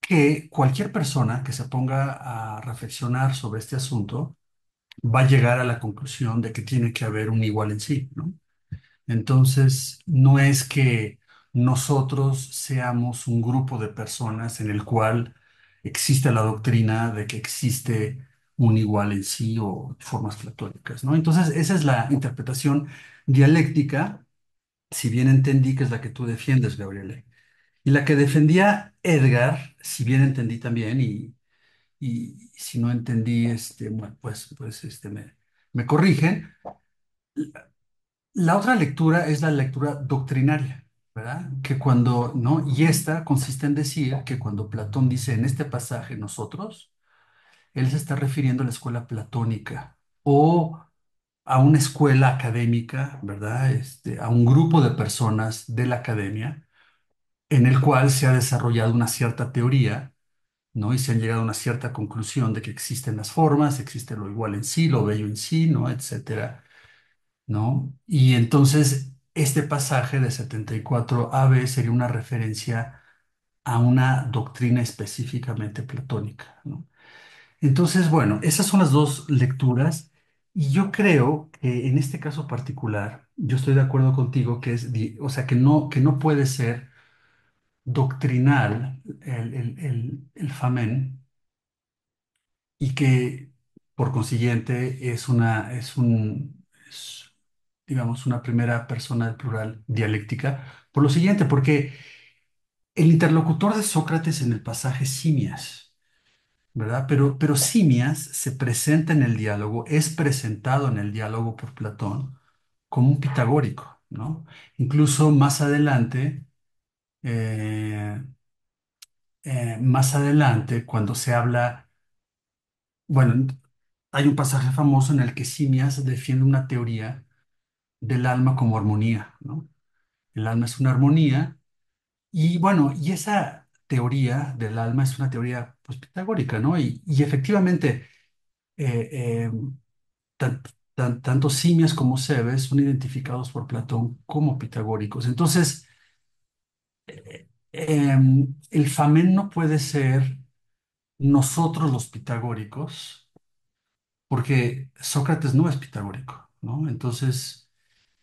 S1: que cualquier persona que se ponga a reflexionar sobre este asunto va a llegar a la conclusión de que tiene que haber un igual en sí, ¿no? Entonces, no es que nosotros seamos un grupo de personas en el cual existe la doctrina de que existe un igual en sí o formas platónicas, ¿no? Entonces, esa es la interpretación dialéctica, si bien entendí que es la que tú defiendes, Gabriele. Y la que defendía Edgar, si bien entendí también, y, y si no entendí, este, pues, pues este, me, me corrigen, la otra lectura es la lectura doctrinaria ¿verdad? Que cuando, ¿no? Y esta consiste en decir que cuando Platón dice en este pasaje nosotros, él se está refiriendo a la escuela platónica o a una escuela académica, ¿verdad? Este, a un grupo de personas de la academia en el cual se ha desarrollado una cierta teoría, ¿no? Y se han llegado a una cierta conclusión de que existen las formas, existe lo igual en sí, lo bello en sí, ¿no? Etcétera, ¿no? Y entonces este pasaje de 74 AB sería una referencia a una doctrina específicamente platónica. ¿no? Entonces, bueno, esas son las dos lecturas y yo creo que en este caso particular, yo estoy de acuerdo contigo que es, o sea, que no, que no puede ser doctrinal el, el, famen y que por consiguiente es una, es un, digamos, una primera persona del plural dialéctica, por lo siguiente, porque el interlocutor de Sócrates en el pasaje Simias, ¿verdad? Pero, pero Simias se presenta en el diálogo, es presentado en el diálogo por Platón como un pitagórico, ¿no? Incluso más adelante, eh, eh, más adelante, cuando se habla, bueno, hay un pasaje famoso en el que Simias defiende una teoría del alma como armonía, ¿no? El alma es una armonía y bueno, y esa teoría del alma es una teoría pues, pitagórica, ¿no? Y, efectivamente, eh, eh, tanto Simias como Cebes son identificados por Platón como pitagóricos. Entonces, eh, em, el famen no puede ser nosotros los pitagóricos, porque Sócrates no es pitagórico, ¿no? Entonces,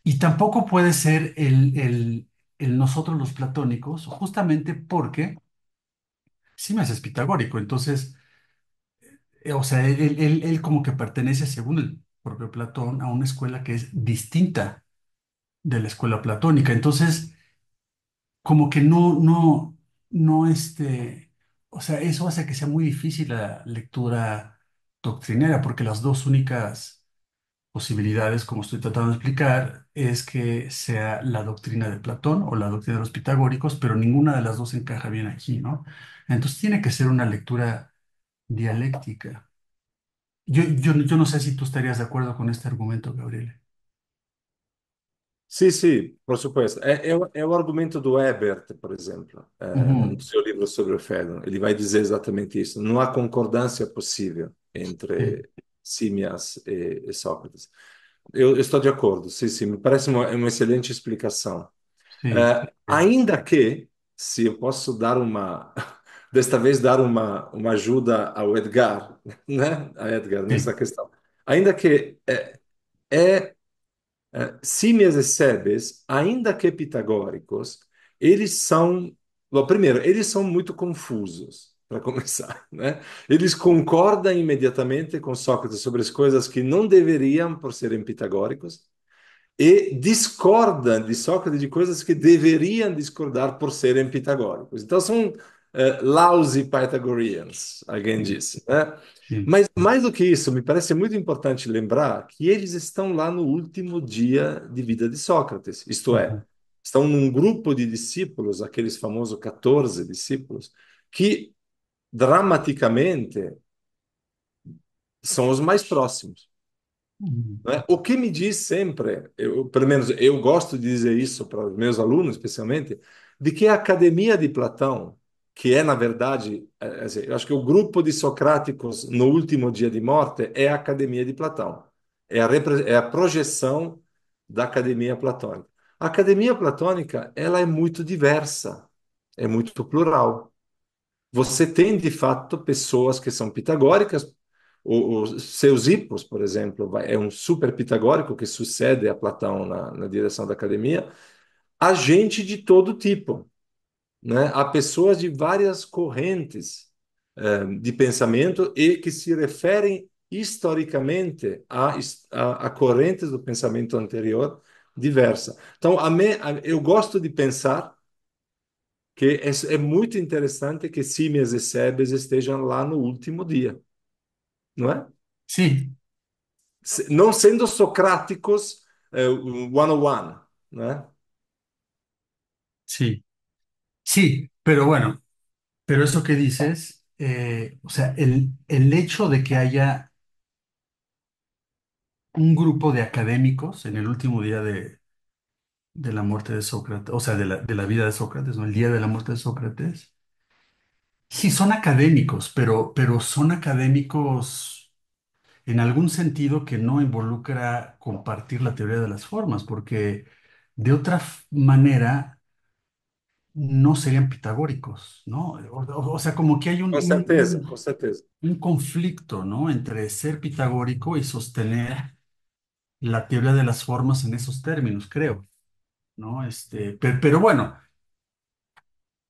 S1: y tampoco puede ser el, el, nosotros los platónicos, justamente porque sí me haces pitagórico. Entonces, eh, o sea, él, como que pertenece, según el propio Platón, a una escuela que es distinta de la escuela platónica. Entonces, como que no, no, no, este, o sea, eso hace que sea muy difícil la lectura doctrinera, porque las dos únicas posibilidades, como estoy tratando de explicar, es que sea la doctrina de Platón o la doctrina de los pitagóricos, pero ninguna de las dos encaja bien aquí, ¿no? Entonces tiene que ser una lectura dialéctica. Yo, yo, yo no sé si tú estarías de acuerdo con este argumento, Gabriel.
S2: Sí, sí, por supuesto. es el argumento de Ebert, por ejemplo, en su libro sobre él Fedon. va decir exactamente exactamente No No hay posible entre Símias e, e Sócrates. Eu, eu, estou de acordo, sim, sim, me parece uma, uma excelente explicação. É, ainda que, se eu posso dar uma, desta vez dar uma, uma ajuda ao Edgar, né? A Edgar nessa questão. Ainda que é, é, é Símias e Sebes, ainda que pitagóricos, eles são, bom, primeiro, eles são muito confusos para começar. Né? Eles concordam imediatamente com Sócrates sobre as coisas que não deveriam por serem pitagóricos e discordam de Sócrates de coisas que deveriam discordar por serem pitagóricos. Então são uh, lousy Pythagoreans, alguém disse. Né? Mas mais do que isso, me parece muito importante lembrar que eles estão lá no último dia de vida de Sócrates, isto é, estão num grupo de discípulos, aqueles famosos 14 discípulos, que dramaticamente, são os mais próximos. Uhum. Né? O que me diz sempre, eu, pelo menos eu gosto de dizer isso para os meus alunos, especialmente, de que a academia de Platão, que é, na verdade, é, é assim, eu acho que o grupo de socráticos no último dia de morte é a academia de Platão, é a, é a projeção da academia platônica. A academia platônica ela é muito diversa, é muito plural você tem de fato pessoas que são pitagóricas. O, o Seusippos, por exemplo, é um super pitagórico que sucede a Platão na, na direção da academia. Há gente de todo tipo, né? Há pessoas de várias correntes eh, de pensamento e que se referem historicamente a, a, a correntes do pensamento anterior diversa. Então, me, a, eu gosto de pensar que es é muito interessante que símias e sebes estejam lá no último día, ¿no es? Sí. No sendo socráticos uno one-on-one,
S6: Sí,
S1: sí, pero bueno, pero eso que dices, o sea, el, el hecho de que haya un um grupo de académicos en el último día de, de la muerte de Sócrates, o sea, de la, vida de Sócrates, ¿no? El día de la muerte de Sócrates. Sí, son académicos, pero, pero son académicos en algún sentido que no involucra compartir la teoría de las formas, porque de otra manera no serían pitagóricos, ¿no? O, sea, como que hay un, un conflicto, ¿no? Entre ser pitagórico y sostener la teoría de las formas en esos términos, creo. ¿no? Este, pero, bueno,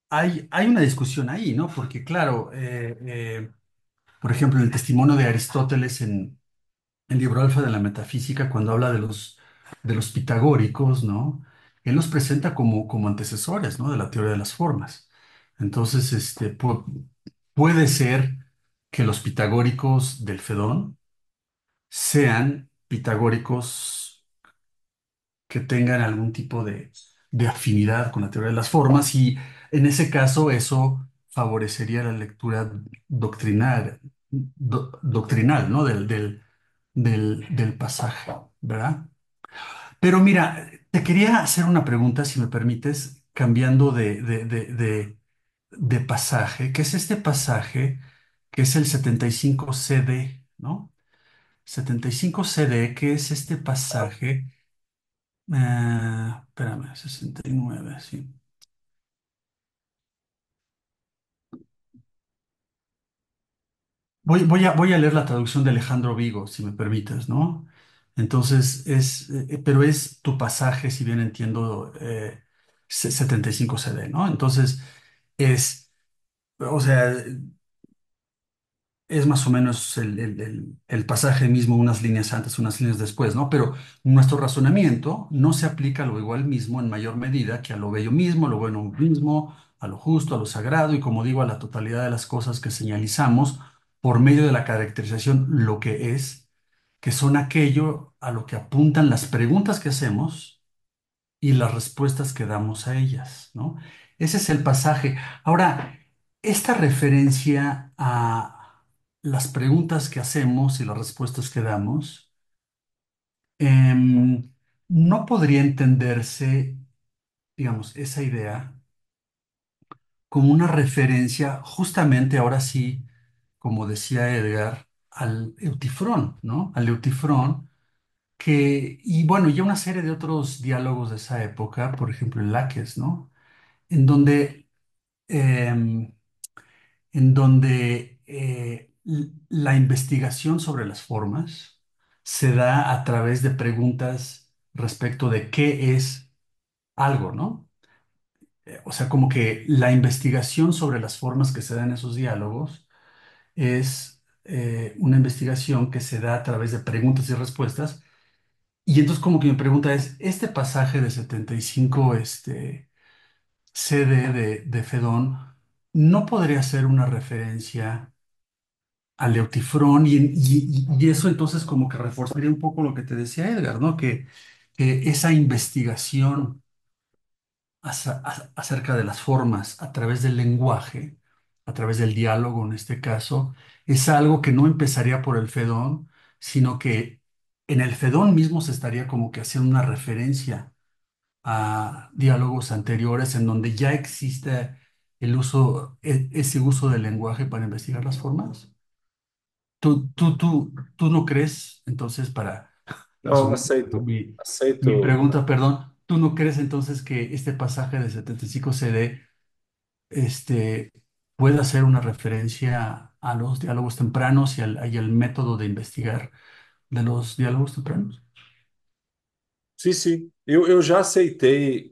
S1: hay, hay una discusión ahí, ¿no? Porque claro, eh, eh, por ejemplo, en el testimonio de Aristóteles en el libro Alfa de la Metafísica, cuando habla de los, de los pitagóricos, ¿no? Él los presenta como, como antecesores, ¿no? De la teoría de las formas. Entonces, este, puede ser que los pitagóricos del Fedón sean pitagóricos que tengan algún tipo de, afinidad con la teoría de las formas y en ese caso eso favorecería la lectura doctrinal, doctrinal ¿no? Del, del, del, pasaje, ¿verdad? Pero mira, te quería hacer una pregunta, si me permites, cambiando de, de, de, pasaje, que es este pasaje que es el 75 CD, ¿no? 75 CD, que es este pasaje Ah, espérame, 69, sí. Voy, voy a, voy a leer la traducción de Alejandro Vigo, si me permites, ¿no? Entonces, es, eh, pero es tu pasaje, si bien entiendo, 75 eh, CD, ¿no? Entonces, es, o sea, es más o menos el, el, el, pasaje mismo, unas líneas antes, unas líneas después, ¿no? Pero nuestro razonamiento no se aplica a lo igual mismo en mayor medida que a lo bello mismo, a lo bueno mismo, a lo justo, a lo sagrado y, como digo, a la totalidad de las cosas que señalizamos por medio de la caracterización lo que es, que son aquello a lo que apuntan las preguntas que hacemos y las respuestas que damos a ellas, ¿no? Ese es el pasaje. Ahora, esta referencia a las preguntas que hacemos y las respuestas que damos em, no podría entenderse, digamos, esa idea como una referencia justamente ahora sí, como decía Edgar, al Eutifrón, ¿no? Al Eutifrón, que, y bueno, ya una serie de otros diálogos de esa época, por ejemplo, en Laques, ¿no? En donde, em, en donde eh, la investigación sobre las formas se da a través de preguntas respecto de qué es algo, ¿no? Eh, o sea, como que la investigación sobre las formas que se dan en esos diálogos es eh, una investigación que se da a través de preguntas y respuestas. Y entonces como que mi pregunta es, este pasaje de 75 este, CD de, de Fedón, ¿no podría ser una referencia a Leutifrón y, eso entonces como que reforzaría un poco lo que te decía Edgar, ¿no? Que, esa investigación acerca de las formas a través del lenguaje, a través del diálogo en este caso, es algo que no empezaría por el Fedón, sino que en el Fedón mismo se estaría como que haciendo una referencia a diálogos anteriores en donde ya existe el uso, e-, ese uso del lenguaje para investigar las formas. ¿Tú, tú, tú, tú no crees, entonces, para
S2: No, resumir aceito, mi, pregunta,
S1: perdón, ¿tú no crees entonces que este pasaje de 75 CD este, pueda ser una referencia a los diálogos tempranos y al, y método de investigar de los diálogos tempranos?
S2: Sí, sí. Yo ya já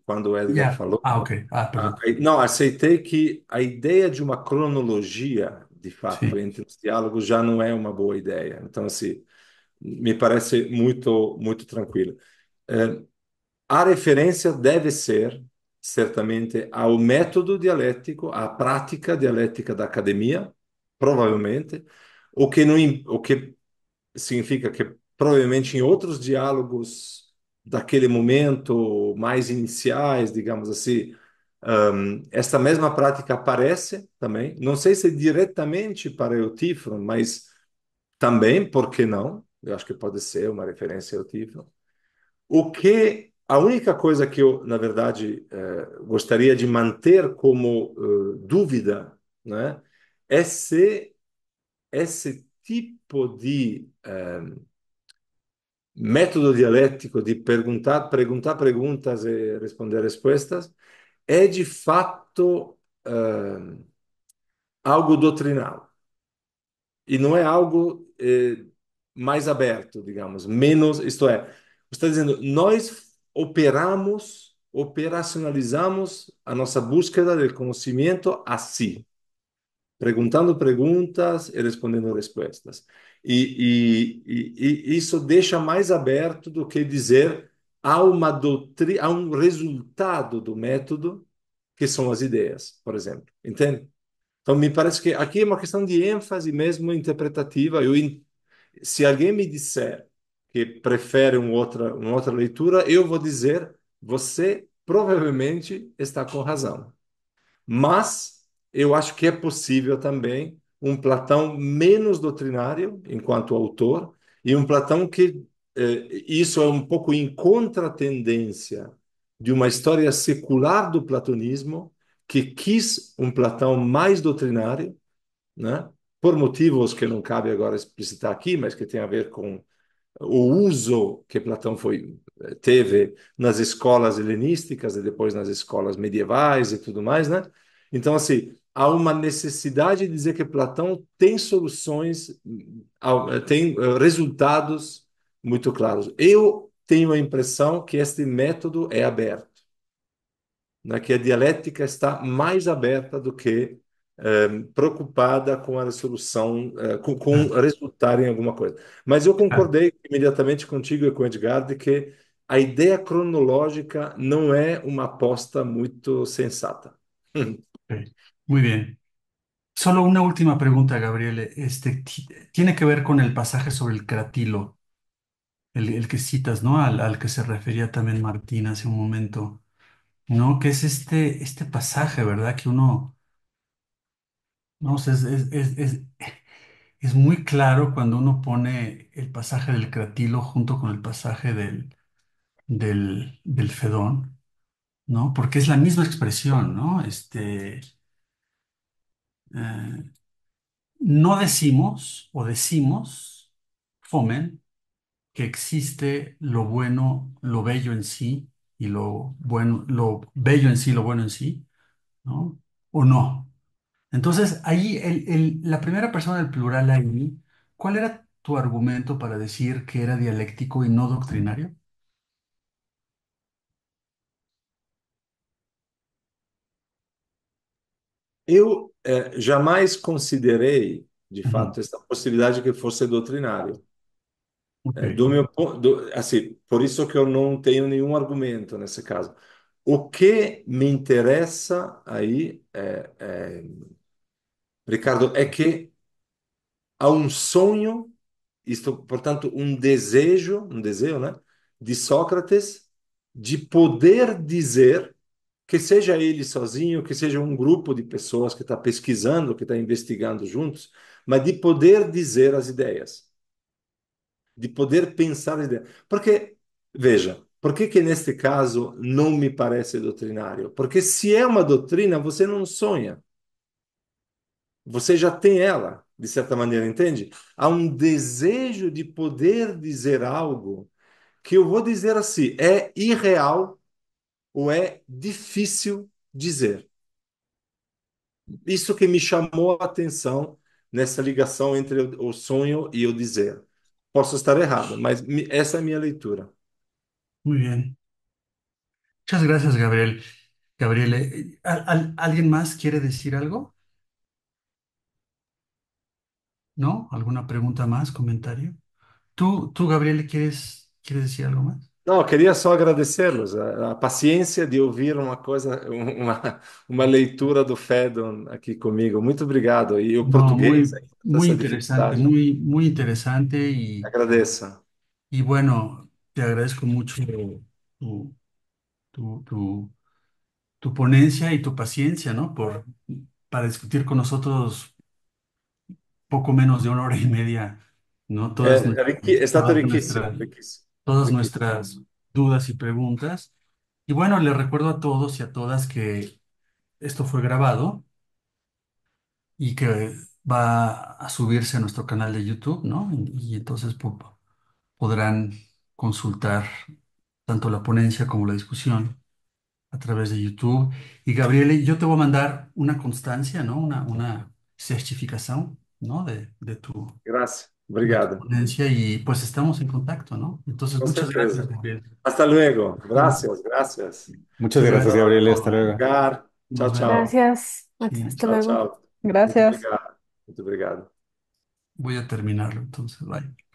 S2: cuando quando Edgar Ya. falou. Ah, ok. Ah, ah que la idea de una cronología... de fato, entre os diálogos já não é uma boa ideia. Então, assim, me parece muito, muito tranquilo. É, a referência deve ser, certamente, ao método dialético, à prática dialética da academia, provavelmente, o que, não, o que significa que, provavelmente, em outros diálogos daquele momento mais iniciais, digamos assim, um, esta mesma prática aparece também, não sei se diretamente para o mas também, por que não? Eu acho que pode ser uma referência ao Tifron. O que a única coisa que eu, na verdade, eh, gostaria de manter como eh, dúvida né, é se esse tipo de eh, método dialético de perguntar, perguntar perguntas e responder respostas é de fato uh, algo doutrinal e não é algo eh, mais aberto, digamos, menos, isto é, você está dizendo, nós operamos, operacionalizamos a nossa búsqueda do conhecimento assim, perguntando perguntas e respondendo respostas. E, e, e, e isso deixa mais aberto do que dizer há uma doutrina, há um resultado do método que são as ideias, por exemplo. Entende? Então me parece que aqui é uma questão de ênfase mesmo interpretativa. Eu, se alguém me disser que prefere uma outra, uma outra leitura, eu vou dizer você provavelmente está com razão. Mas eu acho que é possível também um Platão menos doutrinário enquanto autor e um Platão que eh, isso é um pouco em contratendência de uma história secular do platonismo que quis um Platão mais doutrinário, né? por motivos que não cabe agora explicitar aqui, mas que tem a ver com o uso que Platão foi eh, teve nas escolas helenísticas e depois nas escolas medievais e tudo mais, né? Então assim, há uma necessidade de dizer que Platão tem soluções, hum, eh, tem resultados muito claro Eu tenho a impressão que este método é aberto, né? que a dialética está mais aberta do que eh, preocupada com a resolução, eh, com, com hum. resultar em alguma coisa. Mas eu concordei ah. imediatamente contigo e com o Edgar de que a ideia cronológica não é uma aposta muito sensata.
S1: muito bem Solo una última pregunta, Gabriel. Este, tiene que ver con el pasaje sobre el cratilo. el, que citas, ¿no? Al, que se refería también Martín hace un momento, ¿no? Que es este, este pasaje, ¿verdad? Que uno, no es, muy claro cuando uno pone el pasaje del Cratilo junto con el pasaje del, del, del Fedón, ¿no? Porque es la misma expresión, ¿no? Este, eh, no decimos o decimos, fomen, que existe lo bueno, lo bello en sí y lo bueno, lo bello en sí, lo bueno en sí, ¿no? ¿O no? Entonces, ahí, el, la primera persona del plural ahí, ¿cuál era tu argumento para decir que era dialéctico y no doctrinario?
S2: Yo jamás eh, jamais considerei, de fato, posibilidad de que fosse doctrinario. É, do meu ponto, assim, por isso que eu não tenho nenhum argumento nesse caso. O que me interessa aí, é, é, Ricardo, é que há um sonho, isto, portanto, um desejo, um desejo, né, de Sócrates de poder dizer, que seja ele sozinho, que seja um grupo de pessoas que está pesquisando, que está investigando juntos, mas de poder dizer as ideias de poder pensar ideia. Porque, veja, por que que neste caso não me parece doutrinário? Porque se é uma doutrina, você não sonha. Você já tem ela, de certa maneira, entende? Há um desejo de poder dizer algo que eu vou dizer assim, é irreal ou é difícil dizer. Isso que me chamou a atenção nessa ligação entre o sonho e o dizer. Posso estar errado, mas mi- essa é lectura.
S1: Muy bien. Muchas gracias, Gabriel. Gabriel, eh, alguien más quiere decir algo? ¿No? ¿Alguna pregunta más, comentario? ¿Tú, tú, Gabriel, quieres, quieres decir algo más?
S2: Não, eu queria só agradecê-los a, a paciência de ouvir uma coisa, uma, uma leitura do Fedon aqui comigo. Muito obrigado. E o No, português, muy, interessante, muy essa interesante, dificuldade. muy, muy interesante y, Agradeço.
S1: y bueno, te agradezco mucho tu, tu, tu, tu ponencia y tu paciencia, ¿no? Por, para discutir con nosotros poco menos de una hora y media, ¿no? Todas é, é nuestras riquíssimo. todas nuestras dudas y preguntas. Y bueno, les recuerdo a todos y a todas que esto fue grabado y que va a subirse a nuestro canal de YouTube, ¿no? Y, entonces podrán consultar tanto la ponencia como la discusión a través de YouTube. Y Gabriele, yo te voy a mandar una constancia, ¿no? Una, una certificación, ¿no? De, de tu, gracias. Obrigado. y pues estamos en contacto, ¿no? Entonces, muchas gracias,
S2: Hasta luego. Gracias, gracias. Muchas gracias, Gabriel. Hasta luego. Chao, chao.
S6: Gracias. Hasta, luego. Gracias.
S2: Muchas Gracias.
S1: Voy a terminarlo, entonces, bye.